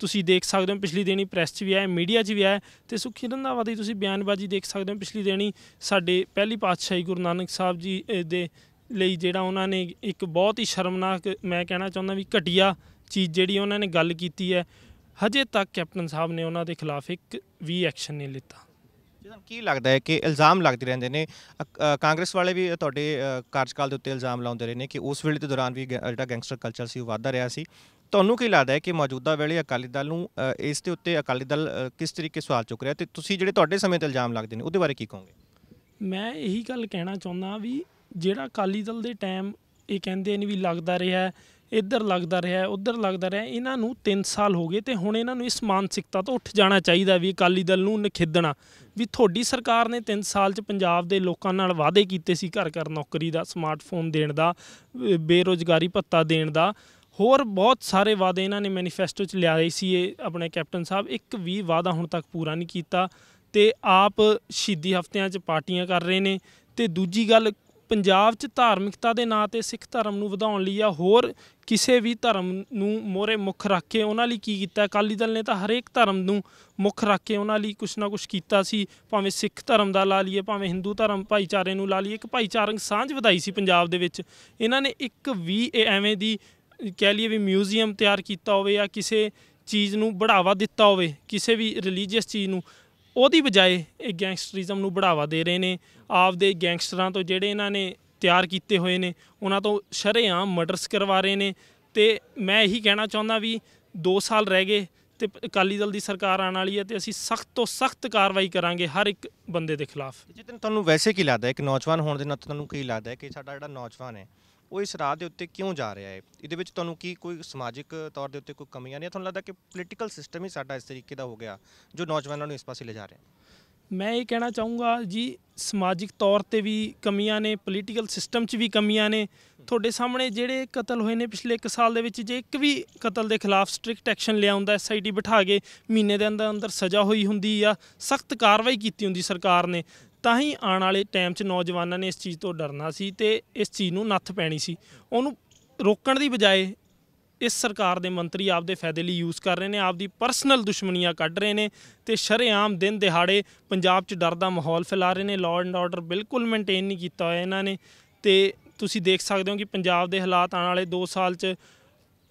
ਤੁਸੀਂ ਦੇਖ ਸਕਦੇ ਹੋ ਪਿਛਲੀ ਦੇਣੀ ਪ੍ਰੈਸ 'ਚ ਵੀ ਆਇਆ ਮੀਡੀਆ 'ਚ ਵੀ ਆਇਆ ਤੇ ਸੁਖੀ ਰੰਧਾਵਾ ਦੀ ਤੁਸੀਂ ਬਿਆਨਬਾਜ਼ੀ ਦੇਖ ਸਕਦੇ ਹੋ ਪਿਛਲੀ ਦੇਣੀ ਸਾਡੇ ਪਹਿਲੀ ਪਾਤਸ਼ਾਹੀ ਗੁਰੂ ਨਾਨਕ ਸਾਹਿਬ ਜੀ ਦੇ ਲਈ ਜਿਹੜਾ ਉਹਨਾਂ ਨੇ ਇੱਕ ਬਹੁਤ ਹੀ ਸ਼ਰਮਨਾਕ ਮੈਂ ਕਹਿਣਾ ਚਾਹੁੰਦਾ ਵੀ ਘਟੀਆ ਚੀਜ਼ ਜਿਹੜੀ ਉਹਨਾਂ ਨੇ ਗੱਲ ਕੀਤੀ ਹੈ ਹਜੇ ਤੱਕ ਕੈਪਟਨ ਸਾਹਿਬ ਨੇ ਉਹਨਾਂ ਦੇ ਖਿਲਾਫ ਇੱਕ ਵੀ ਐਕਸ਼ਨ ਨਹੀਂ ਲਿੱਤਾ ਕੀ ਲੱਗਦਾ ਹੈ ਕਿ ਇਲਜ਼ਾਮ ਲੱਗਦੇ ਰਹਿੰਦੇ ਨੇ ਕਾਂਗਰਸ ਵਾਲੇ ਵੀ ਤੁਹਾਡੇ ਕਾਰਜਕਾਲ ਦੇ ਉੱਤੇ ਇਲਜ਼ਾਮ ਲਾਉਂਦੇ ਰਹੇ ਨੇ ਕਿ ਉਸ ਵੇਲੇ ਦੇ ਦੌਰਾਨ ਵੀ ਜਿਹੜਾ ਗੈਂਗਸਟਰ ਕਲਚਰ ਸੀ ਉਹ ਵਧਦਾ ਰਿਹਾ ਸੀ ਤੁਹਾਨੂੰ ਕੀ ਲੱਗਦਾ ਹੈ ਕਿ ਮੌਜੂਦਾ ਵੇਲੇ ਅਕਾਲੀ ਦਲ ਨੂੰ ਇਸ ਦੇ ਉੱਤੇ ਅਕਾਲੀ ਦਲ ਕਿਸ ਤਰੀਕੇ ਸਵਾਲ ਚੁੱਕ ਰਿਹਾ ਤੇ ਤੁਸੀਂ ਜਿਹੜੇ ਤੁਹਾਡੇ ਸਮੇਂ ਤੇ ਇਲਜ਼ਾਮ ਲੱਗਦੇ ਨੇ ਉਹਦੇ ਬਾਰੇ ਕੀ ਕਹੋਗੇ ਮੈਂ ਇਹੀ ਗੱਲ ਕਹਿਣਾ ਚਾਹੁੰਦਾ ਵੀ ਜਿਹੜਾ ਅਕਾਲੀ ਦਲ ਦੇ ਟਾਈਮ ਇਹ ਕਹਿੰਦੇ ਨੇ ਵੀ ਲੱਗਦਾ ਰਿਹਾ ਇੱਧਰ ਲੱਗਦਾ ਰਿਹਾ ਉੱਧਰ ਲੱਗਦਾ ਰਿਹਾ ਇਹਨਾਂ ਨੂੰ 3 ਸਾਲ ਹੋ ਗਏ ਤੇ ਹੁਣ ਇਹਨਾਂ ਨੂੰ ਇਸ ਮਾਨਸਿਕਤਾ ਤੋਂ ਉੱਠ ਜਾਣਾ ਚਾਹੀਦਾ ਵੀ ਅਕਾਲੀ ਦਲ ਨੂੰ ਨਖਿੱਦਣਾ ਵੀ ਤੁਹਾਡੀ ਸਰਕਾਰ ਨੇ 3 ਸਾਲ 'ਚ ਪੰਜਾਬ ਦੇ ਲੋਕਾਂ ਨਾਲ ਵਾਅਦੇ ਕੀਤੇ ਸੀ ਘਰ ਘਰ ਨੌਕਰੀ ਦਾ ਸਮਾਰਟਫੋਨ ਦੇਣ ਦਾ ਬੇਰੋਜ਼ਗਾਰੀ ਭੱਤਾ ਦੇਣ ਦਾ ਹੋਰ ਬਹੁਤ ਸਾਰੇ ਵਾਅਦੇ ਇਹਨਾਂ ਨੇ ਮੈਨੀਫੈਸਟੋ 'ਚ ਲਿਆਏ ਸੀ ਇਹ ਆਪਣੇ ਕੈਪਟਨ ਸਾਹਿਬ ਇੱਕ ਵੀ ਵਾਅਦਾ ਹੁਣ ਤੱਕ ਪੂਰਾ ਨਹੀਂ ਕੀਤਾ ਤੇ ਆਪ ਸ਼ੀਦੀ ਹਫ਼ਤਿਆਂ 'ਚ ਪਾਰਟੀਆਂ ਕਰ ਰਹੇ ਨੇ ਤੇ ਦੂਜੀ ਗੱਲ ਪੰਜਾਬ 'ਚ ਧਾਰਮਿਕਤਾ ਦੇ ਨਾਂ ਤੇ ਸਿੱਖ ਧਰਮ ਨੂੰ ਵਧਾਉਣ ਲਈ ਆ ਹੋਰ ਕਿਸੇ ਵੀ ਧਰਮ ਨੂੰ ਮੋਰੇ ਮੁੱਖ ਰੱਖ ਕੇ ਉਹਨਾਂ ਲਈ ਕੀ ਕੀਤਾ ਅਕਾਲੀ ਦਲ ਨੇ ਤਾਂ ਹਰੇਕ ਧਰਮ ਨੂੰ ਮੁੱਖ ਰੱਖ ਕੇ ਉਹਨਾਂ ਲਈ ਕੁਛ ਨਾ ਕੁਛ ਕੀਤਾ ਸੀ ਭਾਵੇਂ ਸਿੱਖ ਧਰਮ ਦਾ ਲਾ ਲਈਏ ਭਾਵੇਂ ਹਿੰਦੂ ਧਰਮ ਭਾਈਚਾਰੇ ਨੂੰ ਲਾ ਲਈਏ ਇੱਕ ਭਾਈਚਾਰਕ ਸਾਂਝ ਵਧਾਈ ਸੀ ਪੰਜਾਬ ਦੇ ਵਿੱਚ ਇਹਨਾਂ ਨੇ ਇੱਕ ਵੀ ਐਵੇਂ ਦੀ ਕਹਿ ਲਈਏ ਵੀ ਮਿਊਜ਼ੀਅਮ ਤਿਆਰ ਕੀਤਾ ਹੋਵੇ ਜਾਂ ਕਿਸੇ ਚੀਜ਼ ਨੂੰ ਬੜਾਵਾ ਦਿੱਤਾ ਹੋਵੇ ਕਿਸੇ ਵੀ ਰਿਲੀਜੀਅਸ ਚੀਜ਼ ਨੂੰ ਉਹਦੀ ਬਜਾਏ ਇਹ ਗੈਂਗਸਟਰੀਜ਼ਮ ਨੂੰ ਬੜਾਵਾ ਦੇ ਰਹੇ ਨੇ ਆਪ ਦੇ ਗੈਂਗਸਟਰਾਂ ਤੋਂ ਜਿਹੜੇ ਇਹਨਾਂ ਨੇ ਤਿਆਰ ਕੀਤੇ ਹੋਏ ਨੇ ਉਹਨਾਂ ਤੋਂ ਸ਼ਰੇਆਮ ਮਰਡਰਸ ਕਰਵਾ ਰਹੇ ਨੇ ਤੇ ਮੈਂ ਇਹੀ ਕਹਿਣਾ ਚਾਹੁੰਦਾ ਵੀ 2 ਸਾਲ ਰਹਿ ਗਏ ਤੇ ਅਕਾਲੀ ਦਲ ਦੀ ਸਰਕਾਰ ਆਉਣ ਵਾਲੀ ਹੈ ਤੇ ਅਸੀਂ ਸਖਤ ਤੋਂ ਸਖਤ ਕਾਰਵਾਈ ਕਰਾਂਗੇ ਹਰ ਇੱਕ ਬੰਦੇ ਦੇ ਖਿਲਾਫ ਜਿੱਤਨ ਤੁਹਾਨੂੰ ਵੈਸੇ ਕੀ ਲੱਗਦਾ ਇੱਕ ਨੌਜਵਾਨ ਹੋਣ ਦੇ ਨਾਤੇ ਤੁਹਾਨੂੰ ਕੀ ਲੱਗਦਾ ਕਿ ਸਾਡਾ ਜਿਹੜਾ ਨੌਜਵਾਨ ਹੈ ਉਹ ਇਸ ਰਾਹ ਦੇ ਉੱਤੇ ਕਿਉਂ ਜਾ ਰਿਹਾ ਹੈ ਇਹਦੇ ਵਿੱਚ ਤੁਹਾਨੂੰ ਕੀ ਕੋਈ ਸਮਾਜਿਕ ਤੌਰ ਦੇ ਉੱਤੇ ਕੋਈ ਕਮੀਆਂ ਨੇ ਤੁਹਾਨੂੰ ਲੱਗਦਾ ਕਿ ਪੋਲੀਟੀਕਲ ਸਿਸਟਮ ਹੀ ਸਾਡਾ ਇਸ ਤਰੀਕੇ ਦਾ ਹੋ ਗਿਆ ਜੋ ਨੌਜਵਾਨਾਂ ਨੂੰ ਇਸ ਪਾਸੇ ਲੈ ਜਾ ਰਿਹਾ ਮੈਂ ਇਹ ਕਹਿਣਾ ਚਾਹੂੰਗਾ ਜੀ ਸਮਾਜਿਕ ਤੌਰ ਤੇ ਵੀ ਕਮੀਆਂ ਨੇ ਪੋਲੀਟੀਕਲ ਸਿਸਟਮ 'ਚ ਵੀ ਕਮੀਆਂ ਨੇ ਤੁਹਾਡੇ ਸਾਹਮਣੇ ਜਿਹੜੇ ਕਤਲ ਹੋਏ ਨੇ ਪਿਛਲੇ 1 ਸਾਲ ਦੇ ਵਿੱਚ ਜੇ ਇੱਕ ਵੀ ਕਤਲ ਦੇ ਖਿਲਾਫ ਸਟ੍ਰਿਕਟ ਐਕਸ਼ਨ ਲਿਆ ਹੁੰਦਾ ਐਸਆਈਟੀ ਬਿਠਾ ਕੇ ਮਹੀਨੇ ਦੇ ਅੰਦਰ ਅੰਦਰ ਸਜ਼ਾ ਹੋਈ ਹੁੰਦੀ ਆ ਸਖਤ ਕਾਰਵਾਈ ਕੀਤੀ ਹੁੰਦੀ ਸਰਕਾਰ ਨੇ ਤਾਂ ਹੀ ਆਉਣ ਵਾਲੇ ਟਾਈਮ 'ਚ ਨੌਜਵਾਨਾਂ ਨੇ ਇਸ ਚੀਜ਼ ਤੋਂ ਡਰਨਾ ਸੀ ਤੇ ਇਸ ਚੀਜ਼ ਨੂੰ ਨੱਥ ਪੈਣੀ ਸੀ ਉਹਨੂੰ ਰੋਕਣ ਦੀ ਬਜਾਏ ਇਸ ਸਰਕਾਰ ਦੇ ਮੰਤਰੀ ਆਪਦੇ ਫਾਇਦੇ ਲਈ ਯੂਜ਼ ਕਰ ਰਹੇ ਨੇ ਆਪਦੀ ਪਰਸਨਲ ਦੁਸ਼ਮਣੀਆਂ ਕੱਢ ਰਹੇ ਨੇ ਤੇ ਸ਼ਰੇਆਮ ਦਿਨ ਦਿਹਾੜੇ ਪੰਜਾਬ 'ਚ ਡਰ ਦਾ ਮਾਹੌਲ ਫੈਲਾ ਰਹੇ ਨੇ ਲਾਅ ਐਂਡ ਆਰਡਰ ਬਿਲਕੁਲ ਮੇਨਟੇਨ ਨਹੀਂ ਕੀਤਾ ਹੋਇਆ ਇਹਨਾਂ ਨੇ ਤੇ ਤੁਸੀਂ ਦੇਖ ਸਕਦੇ ਹੋ ਕਿ ਪੰਜਾਬ ਦੇ ਹਾਲਾਤ ਆਉਣ ਵਾਲੇ 2 ਸਾਲ 'ਚ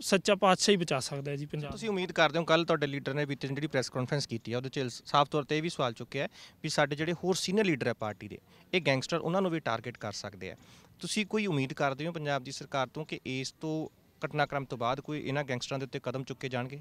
ਸੱਚਾ ਪਾਤਸ਼ਾਹ ਹੀ ਬਚਾ ਸਕਦਾ ਹੈ ਜੀ ਪੰਜਾਬ ਤੁਸੀਂ ਉਮੀਦ ਕਰਦੇ ਹੋ ਕੱਲ ਤੁਹਾਡੇ ਲੀਡਰ ਨੇ ਬੀਤੇ ਦਿਨ ਜਿਹੜੀ ਪ੍ਰੈਸ ਕਾਨਫਰੰਸ ਕੀਤੀ ਹੈ ਉਹਦੇ ਚ ਸਾਫ਼ ਤੌਰ ਤੇ ਇਹ ਵੀ ਸਵਾਲ ਚੁੱਕਿਆ ਹੈ ਵੀ ਸਾਡੇ ਜਿਹੜੇ ਹੋਰ ਸੀਨੀਅਰ ਲੀਡਰ ਹੈ ਪਾਰਟੀ ਦੇ ਇਹ ਗੈਂਗਸਟਰ ਉਹਨਾਂ ਨੂੰ ਵੀ ਟਾਰਗੇਟ ਕਰ ਸਕਦੇ ਆ ਤੁਸੀਂ ਕੋਈ ਉਮੀਦ ਕਰਦੇ ਹੋ ਪੰਜਾਬ ਦੀ ਸਰਕਾਰ ਤੋਂ ਕਿ ਇਸ ਤੋਂ ਘਟਨਾਕ੍ਰਮ ਤੋਂ ਬਾਅਦ ਕੋਈ ਇਹਨਾਂ ਗੈਂਗਸਟਰਾਂ ਦੇ ਉੱਤੇ ਕਦਮ ਚੁੱਕੇ ਜਾਣਗੇ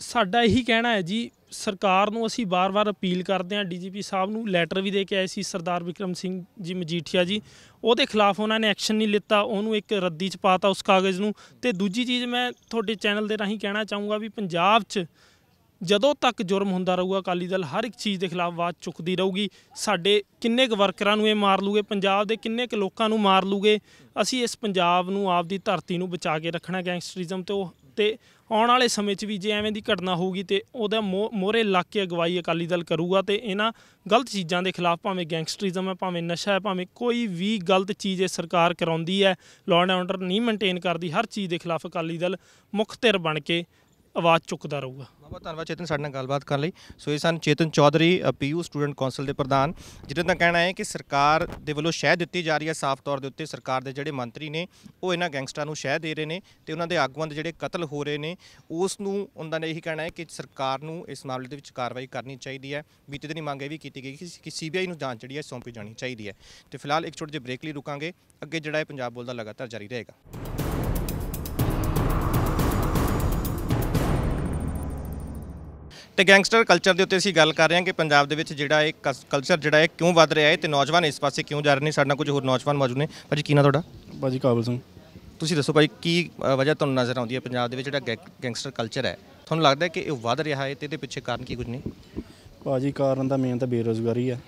ਸਾਡਾ ਇਹੀ ਕਹਿਣਾ ਹੈ ਜੀ ਸਰਕਾਰ ਨੂੰ ਅਸੀਂ ਬਾਰ-ਬਾਰ ਅਪੀਲ ਕਰਦੇ ਹਾਂ ਡੀਜੀਪੀ ਸਾਹਿਬ ਨੂੰ ਲੈਟਰ ਵੀ ਦੇ ਕੇ ਆਏ ਸੀ ਸਰਦਾਰ ਵਿਕਰਮ ਸਿੰਘ ਜੀ ਮਜੀਠੀਆ ਜੀ ਉਹਦੇ ਖਿਲਾਫ ਉਹਨਾਂ ਨੇ ਐਕਸ਼ਨ ਨਹੀਂ ਲਿੱਤਾ ਉਹਨੂੰ ਇੱਕ ਰੱਦੀ 'ਚ ਪਾਤਾ ਉਸ ਕਾਗਜ਼ ਨੂੰ ਤੇ ਦੂਜੀ ਚੀਜ਼ ਮੈਂ ਤੁਹਾਡੇ ਚੈਨਲ ਦੇ ਰਾਹੀਂ ਕਹਿਣਾ ਚਾਹੂੰਗਾ ਵੀ ਪੰਜਾਬ 'ਚ ਜਦੋਂ ਤੱਕ ਜੁਰਮ ਹੁੰਦਾ ਰਹੂਗਾ ਅਕਾਲੀ ਦਲ ਹਰ ਇੱਕ ਚੀਜ਼ ਦੇ ਖਿਲਾਫ ਆਵਾਜ਼ ਚੁੱਕਦੀ ਰਹੂਗੀ ਸਾਡੇ ਕਿੰਨੇ ਕੁ ਵਰਕਰਾਂ ਨੂੰ ਇਹ ਮਾਰ ਲੂਗੇ ਪੰਜਾਬ ਦੇ ਕਿੰਨੇ ਕੁ ਲੋਕਾਂ ਨੂੰ ਮਾਰ ਲੂਗੇ ਅਸੀਂ ਇਸ ਪੰਜਾਬ ਨੂੰ ਆਪਦੀ ਧਰਤੀ ਨੂੰ ਬਚਾ ਕੇ ਰੱਖਣਾ ਗੈਂਗਸਟਰਿਜ਼ਮ ਤੇ ਉਹ ਤੇ ਆਉਣ ਵਾਲੇ ਸਮੇਂ 'ਚ ਵੀ ਜੇ ਐਵੇਂ ਦੀ ਘਟਨਾ ਹੋਊਗੀ ਤੇ ਉਹਦਾ ਮੋਹਰੇ ਲੱਗ ਕੇ ਅਗਵਾਈ ਅਕਾਲੀ ਦਲ ਕਰੂਗਾ ਤੇ ਇਹਨਾਂ ਗਲਤ ਚੀਜ਼ਾਂ ਦੇ ਖਿਲਾਫ ਭਾਵੇਂ ਗੈਂਗਸਟਰੀਜ਼ਮ ਹੈ ਭਾਵੇਂ ਨਸ਼ਾ ਹੈ ਭਾਵੇਂ ਕੋਈ ਵੀ ਗਲਤ ਚੀਜ਼ ਇਹ ਸਰਕਾਰ ਕਰਾਉਂਦੀ ਹੈ ਲਾਅ ਐਂਡ ਆਰਡਰ ਨਹੀਂ ਮੇਨਟੇਨ ਕਰਦੀ ਹਰ ਚੀਜ਼ ਦੇ ਖਿਲਾਫ ਅਕਾਲੀ ਦਲ ਮੁਖਤਿਰ ਬਣ ਕੇ ਆਵਾਜ਼ ਚੁੱਕਦਾ ਰਹੂਗਾ ਬਹੁਤ ਧੰਨਵਾਦ ਚੇਤਨ ਸਾਡੇ ਨਾਲ ਗੱਲਬਾਤ ਕਰਨ ਲਈ ਸੋ ਇਹ ਸਨ Chetan Chaudhary PU student council ਦੇ ਪ੍ਰਧਾਨ ਜਿਨ੍ਹਾਂ ਦਾ ਕਹਿਣਾ ਹੈ ਕਿ ਸਰਕਾਰ ਦੇ ਵੱਲੋਂ ਸ਼ਹਿ ਦਿੱਤੀ ਜਾ ਰਹੀ ਹੈ ਸਾਫ਼ ਤੌਰ ਦੇ ਉੱਤੇ ਸਰਕਾਰ ਦੇ ਜਿਹੜੇ ਮੰਤਰੀ ਨੇ ਉਹ ਇਹਨਾਂ ਗੈਂਗਸਟਰਾਂ ਨੂੰ ਸ਼ਹਿ ਦੇ ਰਹੇ ਨੇ ਤੇ ਉਹਨਾਂ ਦੇ ਆਗੂਆਂ ਦੇ ਜਿਹੜੇ ਕਤਲ ਹੋ ਰਹੇ ਨੇ ਉਸ ਨੂੰ ਉਹਨਾਂ ਨੇ ਇਹੀ ਕਹਿਣਾ ਹੈ ਕਿ ਸਰਕਾਰ ਨੂੰ ਇਸ ਮਾਮਲੇ ਦੇ ਵਿੱਚ ਕਾਰਵਾਈ ਕਰਨੀ ਚਾਹੀਦੀ ਹੈ ਬੀਤੇ ਦਿਨੀ ਮੰਗ ਇਹ ਵੀ ਕੀਤੀ ਗਈ ਕਿ ਸੀਬੀਆਈ ਨੂੰ ਜਾਂਚ ਜਿਹੜੀ ਹੈ ਸੌਂਪੀ ਜਾਣੀ ਚਾਹੀਦੀ ਹੈ ਤੇ ਫਿਲਹਾਲ ਇੱਕ ਛੋਟੇ ਜਿਹੇ ਬ੍ਰੇਕ ਲਈ ਰੁਕਾਂਗੇ ਅੱਗੇ ਜਿਹੜਾ ਹੈ ਪੰਜਾਬ ਬੋਲਦਾ ਲਗਾਤਾਰ ਜਾਰੀ ਰਹੇਗਾ ਤੇ ਗੈਂਗਸਟਰ ਕਲਚਰ ਦੇ ਉੱਤੇ ਅਸੀਂ ਗੱਲ ਕਰ ਰਹੇ ਹਾਂ ਕਿ ਪੰਜਾਬ ਦੇ ਵਿੱਚ ਜਿਹੜਾ ਇਹ ਕਲਚਰ ਜਿਹੜਾ ਹੈ ਕਿਉਂ ਵੱਧ ਰਿਹਾ ਹੈ ਤੇ ਨੌਜਵਾਨ ਇਸ ਪਾਸੇ ਕਿਉਂ ਜਾ ਰਹੇ ਨੇ ਸਾਡੇ ਨਾਲ ਕੁਝ ਹੋਰ ਨੌਜਵਾਨ ਮੌਜੂਦ ਨੇ ਭਾਜੀ ਕੀ ਨਾਮ ਤੁਹਾਡਾ ਭਾਜੀ ਕਾਬਲ ਸਿੰਘ ਤੁਸੀਂ ਦੱਸੋ ਭਾਈ ਕੀ ਵਜ੍ਹਾ ਤੁਹਾਨੂੰ ਨਜ਼ਰ ਆਉਂਦੀ ਹੈ ਪੰਜਾਬ ਦੇ ਵਿੱਚ ਜਿਹੜਾ ਗੈਂਗਸਟਰ ਕਲਚਰ ਹੈ ਤੁਹਾਨੂੰ ਲੱਗਦਾ ਕਿ ਇਹ ਵੱਧ ਰਿਹਾ ਹੈ ਤੇ ਇਹਦੇ ਪਿੱਛੇ ਕਾਰਨ ਕੀ ਕੁਝ ਨਹੀਂ ਭਾਜੀ ਕਾਰਨ ਦਾ ਮੇਨ ਤਾਂ ਬੇਰੋਜ਼ਗਾਰੀ ਹੈ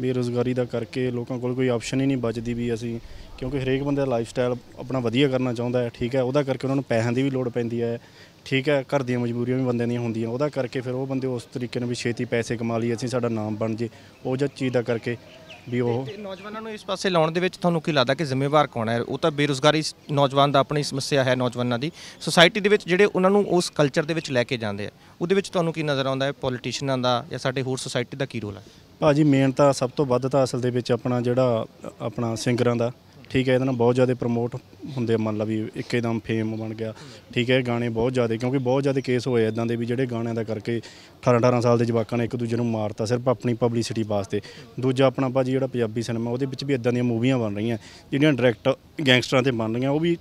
ਬੇਰੋਜ਼ਗਾਰੀ ਦਾ ਕਰਕੇ ਲੋਕਾਂ ਕੋਲ ਕੋਈ ਆਪਸ਼ਨ ਹੀ ਨਹੀਂ ਬਚਦੀ ਵੀ ਅਸੀਂ ਕਿਉਂਕਿ ਹਰੇਕ ਬੰਦੇ ਦਾ ਲਾਈਫ ਸਟਾਈਲ ਆਪਣਾ ਵਧੀਆ ਕਰਨਾ ਚਾਹੁੰਦਾ ਹੈ ਠੀਕ ਹੈ ਉਹਦਾ ਕਰਕੇ ਉਹਨਾਂ ਨੂੰ ਪੈਸਿਆਂ ਦੀ ਵੀ ਲੋੜ ਪੈਂਦੀ ਹੈ ਠੀਕ ਹੈ ਘਰ ਦੀਆਂ ਮਜਬੂਰੀਆਂ ਵੀ ਬੰਦੇ ਦੀਆਂ ਹੁੰਦੀਆਂ ਉਹਦਾ ਕਰਕੇ ਫਿਰ ਉਹ ਬੰਦੇ ਉਸ ਤਰੀਕੇ ਨਾਲ ਵੀ ਛੇਤੀ ਪੈਸੇ ਕਮਾ ਲਈ ਅਸੀਂ ਸਾਡਾ ਨਾਮ ਬਣ ਜੇ ਉਹ ਜਿਹਾ ਚੀਜ਼ ਦਾ ਕਰਕੇ ਵੀ ਉਹ ਨੌਜਵਾਨਾਂ ਨੂੰ ਇਸ ਪਾਸੇ ਲਾਉਣ ਦੇ ਵਿੱਚ ਤੁਹਾਨੂੰ ਕੀ ਲੱਗਦਾ ਕਿ ਜ਼ਿੰਮੇਵਾਰ ਕੌਣ ਹੈ ਉਹ ਤਾਂ ਬੇਰੋਜ਼ਗਾਰੀ ਨੌਜਵਾਨ ਦਾ ਆਪਣੀ ਸਮੱਸਿਆ ਹੈ ਨੌਜਵਾਨਾਂ ਦੀ ਸੋਸਾਇਟੀ ਦੇ ਵਿੱਚ ਜਿਹੜੇ ਉਹਨਾਂ ਨੂੰ ਉਸ ਕਲਚਰ ਦੇ ਵਿੱਚ ਲੈ ਕੇ ਜਾਂਦੇ ਆ ਉਹਦੇ ਵਿੱਚ ਤੁਹਾਨੂੰ ਕੀ ਨਜ਼ਰ ਆਉਂਦਾ ਹੈ ਪੋਲੀਟੀਸ਼ੀਅਨਾਂ ਦਾ ਜਾਂ ਸਾਡੇ ਹੋਰ ਸੋਸਾਇਟੀ ਦਾ ਕੀ ਰੋਲ ਹੈ ਭਾਜੀ ਮੇਨ ਤਾਂ ਸਭ ਤੋਂ ਵੱਧ ਤਾਂ ਅਸਲ ਦੇ ਵਿੱਚ ਆਪਣਾ ਜਿਹੜਾ ਆਪਣਾ ਸਿੰਗਰਾਂ ਦਾ ਠੀਕ ਹੈ ਇਹਦੇ ਨਾਲ ਬਹੁਤ ਜ਼ਿਆਦਾ ਪ੍ਰਮੋਟ ਹੁੰਦੇ ਮੰਨ ਲਾ ਵੀ ਇੱਕਦਮ ਫੇਮ ਬਣ ਗਿਆ ਠੀਕ ਹੈ ਗਾਣੇ ਬਹੁਤ ਜ਼ਿਆਦਾ ਕਿਉਂਕਿ ਬਹੁਤ ਜ਼ਿਆਦਾ ਕੇਸ ਹੋਏ ਇਦਾਂ ਦੇ ਵੀ ਜਿਹੜੇ ਗਾਣਿਆਂ ਦਾ ਕਰਕੇ 18 18 ਸਾਲ ਦੇ ਜਵਾਕਾਂ ਨੇ ਇੱਕ ਦੂਜੇ ਨੂੰ ਮਾਰਤਾ ਸਿਰਫ ਆਪਣੀ ਪਬਲਿਸਿਟੀ ਵਾਸਤੇ ਦੂਜਾ ਆਪਣਾ ਭਾਜੀ ਜਿਹੜਾ ਪੰਜਾਬੀ ਸਿਨੇਮਾ ਉਹਦੇ ਵਿੱਚ ਵੀ ਇਦਾਂ ਦੀਆਂ ਮੂਵੀਆਂ ਬਣ ਰਹੀਆਂ ਜਿਹੜੀਆਂ ਡਾਇਰੈਕਟ ਗੈਂਗਸਟਰਾਂ ਤੇ ਬਣ ਰਹੀਆਂ ਉਹ ਵੀ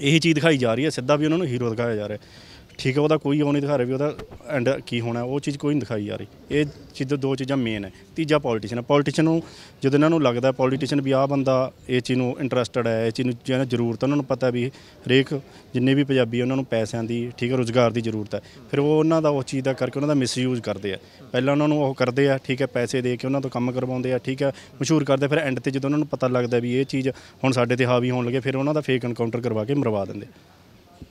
ਇਹ ਚੀਜ਼ ਦਿਖਾਈ ਜਾ ਰਹੀ ਹੈ ਸਿੱਧਾ ਵੀ ਉਹਨਾਂ ਨੂੰ ਹੀਰੋ ਦਿਖਾਇਆ ਜਾ ਰਿਹਾ ਹੈ ਠੀਕ ਹੈ ਉਹਦਾ ਕੋਈ ਉਹ ਨਹੀਂ ਦਿਖਾ ਰਿਹਾ ਵੀ ਉਹਦਾ ਐਂਡ ਕੀ ਹੋਣਾ ਉਹ ਚੀਜ਼ ਕੋਈ ਨਹੀਂ ਦਿਖਾਈ ਜਾ ਰਹੀ ਇਹ ਚੀਜ਼ ਦੋ ਚੀਜ਼ਾਂ ਮੇਨ ਹੈ ਤੀਜਾ ਪੋਲਿਟਿਸ਼ਨ ਹੈ ਨੂੰ ਜਦੋਂ ਇਹਨਾਂ ਨੂੰ ਲੱਗਦਾ ਪੋਲਿਟਿਸ਼ਨ ਵੀ ਆਹ ਬੰਦਾ ਇਹ ਚੀਜ਼ ਨੂੰ ਇੰਟਰਸਟਡ ਹੈ ਇਹ ਚੀਜ਼ ਨੂੰ ਜਿਹਨਾਂ ਜ਼ਰੂਰਤ ਉਹਨਾਂ ਨੂੰ ਪਤਾ ਵੀ ਹਰੇਕ ਜਿੰਨੇ ਵੀ ਪੰਜਾਬੀ ਉਹਨਾਂ ਨੂੰ ਪੈਸਿਆਂ ਦੀ ਠੀਕ ਹੈ ਰੋਜ਼ਗਾਰ ਦੀ ਜ਼ਰੂਰਤ ਹੈ ਫਿਰ ਉਹ ਉਹਨਾਂ ਦਾ ਉਸ ਚੀਜ਼ ਦਾ ਕਰਕੇ ਉਹਨਾਂ ਦਾ ਮਿਸਯੂਜ਼ ਕਰਦੇ ਆ ਪਹਿਲਾਂ ਉਹਨਾਂ ਨੂੰ ਉਹ ਕਰਦੇ ਆ ਠੀਕ ਹੈ ਪੈਸੇ ਦੇ ਕੇ ਉਹਨਾਂ ਤੋਂ ਕੰਮ ਕਰਵਾਉਂਦੇ ਆ ਠੀਕ ਹੈ ਮਸ਼ਹੂਰ ਕਰਦੇ ਫਿਰ ਐਂਡ ਤੇ ਜਦੋਂ ਉਹਨਾਂ ਨੂੰ ਪਤਾ ਲੱਗਦਾ ਵੀ ਇਹ ਚੀਜ਼ ਹੁਣ ਸਾਡੇ ਤੇ ਹਾਵੀ ਹੋਣ ਲੱਗੇ ਫਿਰ ਉਹਨਾਂ ਦਾ ਫੇਕ ਐਨਕਾਊਂਟਰ ਕਰਵਾ ਕੇ ਮਰਵਾ ਦਿੰਦੇ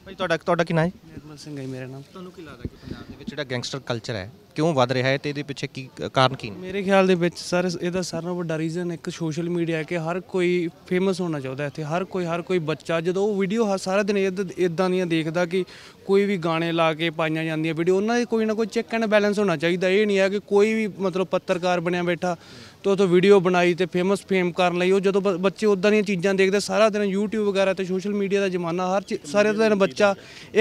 ਭਾਈ ਤੁਹਾਡਾ ਤੁਹਾਡਾ ਕੀ ਨਾਮ ਹੈ ਨਿਰਮਲ ਸਿੰਘ ਹੈ ਮੇਰਾ ਨਾਮ ਤੁਹਾਨੂੰ ਕੀ ਲੱਗਦਾ ਕਿ ਪੰਜਾਬ ਦੇ ਵਿੱਚ ਜਿਹੜਾ ਗੈਂਗਸਟਰ ਕਲਚਰ ਹੈ ਕਿਉਂ ਵੱਧ ਰਿਹਾ ਹੈ ਤੇ ਇਹਦੇ ਪਿੱਛੇ ਕੀ ਕਾਰਨ ਕੀ ਨੇ ਮੇਰੇ ਖਿਆਲ ਦੇ ਵਿੱਚ ਸਰ ਇਹਦਾ ਸਾਰਾ ਨਾਲੋਂ ਵੱਡਾ ਰੀਜ਼ਨ ਇੱਕ ਸੋਸ਼ਲ ਮੀਡੀਆ ਹੈ ਕਿ ਹਰ ਕੋਈ ਫੇਮਸ ਹੋਣਾ ਚਾਹੁੰਦਾ ਇੱਥੇ ਹਰ ਕੋਈ ਹਰ ਕੋਈ ਬੱਚਾ ਜਦੋਂ ਉਹ ਵੀਡੀਓ ਸਾਰਾ ਦਿਨ ਇਦਾਂ ਦੀਆਂ ਦੇਖਦਾ ਕਿ ਕੋਈ ਵੀ ਗਾਣੇ ਲਾ ਕੇ ਪਾਈਆਂ ਜਾਂਦੀਆਂ ਵੀਡੀਓ ਉਹਨਾਂ ਦੇ ਕੋਈ ਨਾ ਕੋਈ ਚੈੱਕ ਐਂਡ ਬੈਲੈਂਸ ਹੋਣਾ ਚਾਹੀਦਾ ਇਹ ਨਹੀਂ ਹੈ ਕਿ ਕੋਈ ਵੀ ਮਤਲਬ ਪੱਤਰਕਾਰ ਬਣਿਆ ਬੈਠਾ ਤੋ ਉਥੋਂ ਵੀਡੀਓ ਬਣਾਈ ਤੇ ਫੇਮਸ ਫੇਮ ਕਰਨ ਲਈ ਉਹ ਜਦੋਂ ਬੱਚੇ ਉਦਾਂ ਦੀਆਂ ਚੀਜ਼ਾਂ ਦੇਖਦੇ ਸਾਰਾ ਦਿਨ YouTube ਵਗੈਰਾ ਤੇ ਸੋਸ਼ਲ ਮੀਡੀਆ ਦਾ ਜ਼ਮਾਨਾ ਹਰ ਸਾਰੇ ਦਿਨ ਬੱਚਾ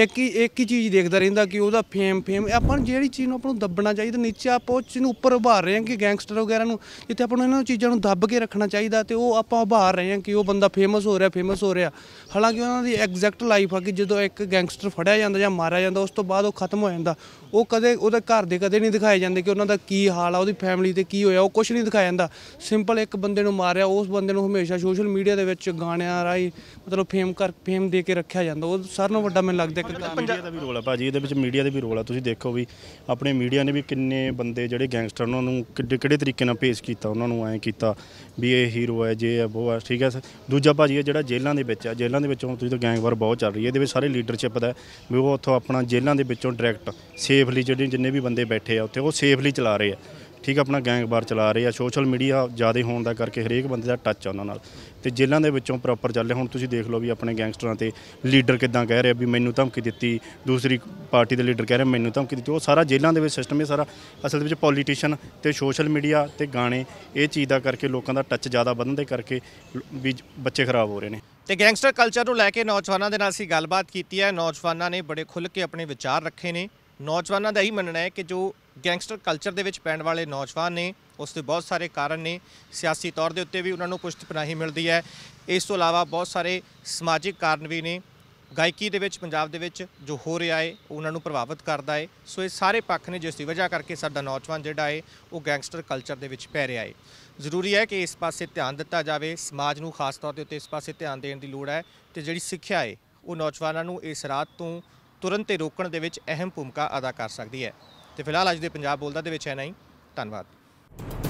ਇੱਕ ਹੀ ਇੱਕ ਹੀ ਚੀਜ਼ ਦੇਖਦਾ ਰਹਿੰਦਾ ਕਿ ਉਹਦਾ ਫੇਮ ਫੇਮ ਆਪਾਂ ਜਿਹੜੀ ਚੀਜ਼ ਨੂੰ ਆਪਾਂ ਨੂੰ ਦੱਬਣਾ ਚਾਹੀਦਾ ਨੀਚੇ ਆਪਾਂ ਉਹ ਚੀਜ਼ ਨੂੰ ਉੱਪਰ ਉਭਾਰ ਰਹੇ ਹਾਂ ਕਿ ਗੈਂਗਸਟਰ ਵਗੈਰਾ ਨੂੰ ਜਿੱਥੇ ਆਪਾਂ ਨੂੰ ਇਹਨਾਂ ਚੀਜ਼ਾਂ ਨੂੰ ਦੱਬ ਕੇ ਰੱਖਣਾ ਚਾਹੀਦਾ ਤੇ ਉਹ ਆਪਾਂ ਉਭਾਰ ਰਹੇ ਹਾਂ ਕਿ ਉਹ ਬੰਦਾ ਫੇਮਸ ਹੋ ਰਿਹਾ ਫੇਮਸ ਹੋ ਰਿਹਾ ਹਾਲਾਂਕਿ ਉਹਨਾਂ ਦੀ ਐਗਜ਼ੈਕਟ ਲਾਈਫ ਆ ਕਿ ਜਦੋਂ ਇੱਕ ਗੈਂਗਸਟਰ ਫੜਿਆ ਜਾਂਦਾ ਜਾਂ ਮਾਰਿਆ ਜਾਂਦਾ ਉਸ ਤੋਂ ਬਾਅਦ ਉਹ ਖਤਮ ਹੋ ਜਾਂਦਾ ਉਹ ਕਦੇ ਉਹਦੇ ਘਰ ਦੇ ਕਦੇ ਨਹੀਂ ਦਿਖਾਏ ਜਾਂਦੇ ਕਿ ਉਹਨਾਂ ਦਾ ਕੀ ਹਾਲ ਆ ਉਹਦੀ ਫੈਮਿਲੀ ਤੇ ਕੀ ਹੋਇਆ ਉਹ ਕੁਝ ਨਹੀਂ ਦਿਖਾਇਆ ਜਾਂਦਾ ਸਿੰਪਲ ਇੱਕ ਬੰਦੇ ਨੂੰ ਮਾਰਿਆ ਉਸ ਬੰਦੇ ਨੂੰ ਹਮੇਸ਼ਾ ਸੋਸ਼ਲ ਮੀਡੀਆ ਦੇ ਵਿੱਚ ਗਾਣਿਆਂ ਰਾਹੀਂ ਮਤਲਬ ਫੇਮ ਕਰ ਫੇਮ ਦੇ ਕੇ ਰੱਖਿਆ ਜਾਂਦਾ ਉਹ ਸਾਰਿਆਂ ਨਾਲੋਂ ਵੱਡਾ ਮੈਨੂੰ ਲੱਗਦਾ ਇੱਕ ਮੀਡੀਆ ਦਾ ਵੀ ਰੋਲ ਆ ਭਾਜੀ ਇਹਦੇ ਵਿੱਚ ਮੀਡੀਆ ਦਾ ਵੀ ਰੋਲ ਆ ਤੁਸੀਂ ਦੇਖੋ ਵੀ ਆਪਣੇ ਮੀਡੀਆ ਨੇ ਵੀ ਕਿੰਨੇ ਬੰਦੇ ਜਿਹੜੇ ਗੈਂਗਸਟਰ ਉਹਨਾਂ ਨੂੰ ਕਿੱਡੇ ਕਿਹੜੇ ਤਰੀਕੇ ਨਾਲ ਪੇਸ਼ ਕੀਤਾ ਉਹਨਾਂ ਨੂੰ ਐਂ ਕੀਤਾ ਵੀ ਇਹ ਹੀਰੋ ਹੈ ਜੇ ਹੈ ਉਹ ਹੈ ਠੀਕ ਹੈ ਦੂਜਾ ਭਾਜੀ ਇਹ ਜਿਹੜਾ ਜੇਲ੍ਹਾਂ ਦੇ ਵਿੱਚ ਆ ਜੇਲ੍ਹਾਂ ਦੇ ਵਿੱਚੋਂ ਤੁਸੀਂ ਤਾਂ ਗੈਂਗਵਾਰ ਬਹੁਤ ਚੱਲ ਰਹੀ ਹੈ ਇਹਦੇ ਵਿੱਚ ਸਾਰੇ ਲੀਡਰਸ਼ਿਪ ਦਾ ਵੀ ਉਹ ਉੱਥੋਂ ਆਪਣਾ ਜੇਲ੍ਹਾਂ ਦੇ ਵਿੱਚੋਂ ਡਾਇਰੈਕਟ ਸੇਫਲੀ ਜਿਹੜੇ ਜਿੰਨੇ ਵੀ ਬੰਦੇ ਬੈਠੇ ਆ ਉੱਥੇ ਉਹ ਸੇਫਲੀ ਚਲਾ ਰਹੇ ਆ ਠੀਕ ਆਪਣਾ ਗੈਂਗ ਚਲਾ ਰਹੇ ਆ ਸੋਸ਼ਲ ਮੀਡੀਆ ਜ਼ਿਆਦਾ ਹੋਣ ਦਾ ਕਰਕੇ ਹਰੇਕ ਬੰਦੇ ਦਾ ਟੱਚ ਆ ਉਹਨਾਂ ਨਾਲ ਤੇ ਜੇਲ੍ਹਾਂ ਦੇ ਵਿੱਚੋਂ ਪ੍ਰੋਪਰ ਚੱਲੇ ਹੁਣ ਤੁਸੀਂ ਦੇਖ ਲਓ ਵੀ ਆਪਣੇ ਗੈਂਗਸਟਰਾਂ ਤੇ ਲੀਡਰ ਕਿਦਾਂ ਕਹਿ ਰਿਹਾ ਵੀ ਮੈਨੂੰ ਧਮਕੀ ਦਿੱਤੀ ਦੂਸਰੀ ਪਾਰਟੀ ਦੇ ਲੀਡਰ ਕਹਿ ਰਿਹਾ ਮੈਨੂੰ ਧਮਕੀ ਦਿੱਤੀ ਉਹ ਸਾਰਾ ਜੇਲ੍ਹਾਂ ਦੇ ਵਿੱਚ ਸਿਸਟਮ ਇਹ ਸਾਰਾ ਅਸਲ ਵਿੱਚ ਪੋਲੀਟੀਸ਼ੀਅਨ ਤੇ ਸੋਸ਼ਲ ਮੀਡੀਆ ਤੇ ਗਾਣੇ ਇਹ ਚੀਜ਼ ਦਾ ਕਰਕੇ ਲੋਕਾਂ ਦਾ ਟੱਚ ਜ਼ਿਆਦਾ ਵਧਣ ਦੇ ਕਰਕੇ ਵੀ ਬੱਚੇ ਖਰਾਬ ਹੋ ਰਹੇ ਨੇ ਤੇ ਗੈਂਗਸਟਰ ਕਲਚਰ ਨੂੰ ਲੈ ਕੇ ਨੌਜਵਾਨਾਂ ਦੇ ਨਾਲ ਅਸੀਂ ਗੱਲਬਾਤ ਕੀਤੀ ਹੈ ਨੌਜਵਾਨਾਂ ਨੇ ਬੜੇ ਖੁੱਲ ਕੇ ਆਪਣੇ ਵਿਚਾਰ ਰੱਖੇ ਨੇ ਨੌਜਵਾਨਾਂ ਦਾ ਹੀ ਮੰਨਣਾ ਹੈ ਕਿ ਜੋ ਗੈਂਗਸਟਰ ਕਲਚਰ ਦੇ ਵਿੱਚ ਪੈਣ ਵਾਲੇ ਨੌਜਵਾਨ ਨੇ ਉਸ ਦੇ ਬਹੁਤ ਸਾਰੇ ਕਾਰਨ ਨੇ ਸਿਆਸੀ ਤੌਰ ਦੇ ਉੱਤੇ ਵੀ ਉਹਨਾਂ ਨੂੰ ਪੁਸ਼ਤ ਪਨਾਹੀ ਮਿਲਦੀ ਹੈ ਇਸ ਤੋਂ ਇਲਾਵਾ ਬਹੁਤ ਸਾਰੇ ਸਮਾਜਿਕ ਕਾਰਨ ਵੀ ਨੇ ਗਾਇਕੀ ਦੇ ਵਿੱਚ ਪੰਜਾਬ ਦੇ ਵਿੱਚ ਜੋ ਹੋ ਰਿਹਾ ਏ ਉਹਨਾਂ ਨੂੰ ਪ੍ਰਭਾਵਿਤ ਕਰਦਾ ਏ ਸੋ ਇਹ ਸਾਰੇ ਪੱਖ ਨੇ ਜਿਸ ਦੀ ਵਜ੍ਹਾ ਕਰਕੇ ਸਾਡਾ ਨੌਜਵਾਨ ਜਿਹੜਾ ਏ ਉਹ ਗੈਂਗਸਟਰ ਕਲਚਰ ਦੇ ਵਿੱਚ ਪੈ ਰਿਹਾ ਏ ਜ਼ਰੂਰੀ ਹੈ ਕਿ ਇਸ ਪਾਸੇ ਧਿਆਨ ਦਿੱਤਾ ਜਾਵੇ ਸਮਾਜ ਨੂੰ ਖਾਸ ਤੌਰ ਦੇ ਉੱਤੇ ਇਸ ਪਾਸੇ ਧਿਆਨ ਦੇਣ ਦੀ ਲੋੜ ਹੈ ਤੇ ਜਿਹੜੀ ਸਿੱਖਿਆ ਏ ਉਹ ਨੌਜਵਾਨਾਂ ਨੂੰ ਇਸ ਰਾਤ ਤੋਂ ਤੁਰੰਤ ਰੋਕਣ ਦੇ ਵਿੱਚ ਅਹਿਮ ਭੂਮਿਕਾ ਅਦਾ ਕਰ ਸਕਦੀ ਹੈ ਤੇ ਫਿਲਹਾਲ ਅੱਜ ਦੇ ਪੰਜਾਬ ਬੋਲਦਾ ਦੇ ਵਿੱਚ ਹੈ ਨਹੀਂ ਧੰਨਵਾਦ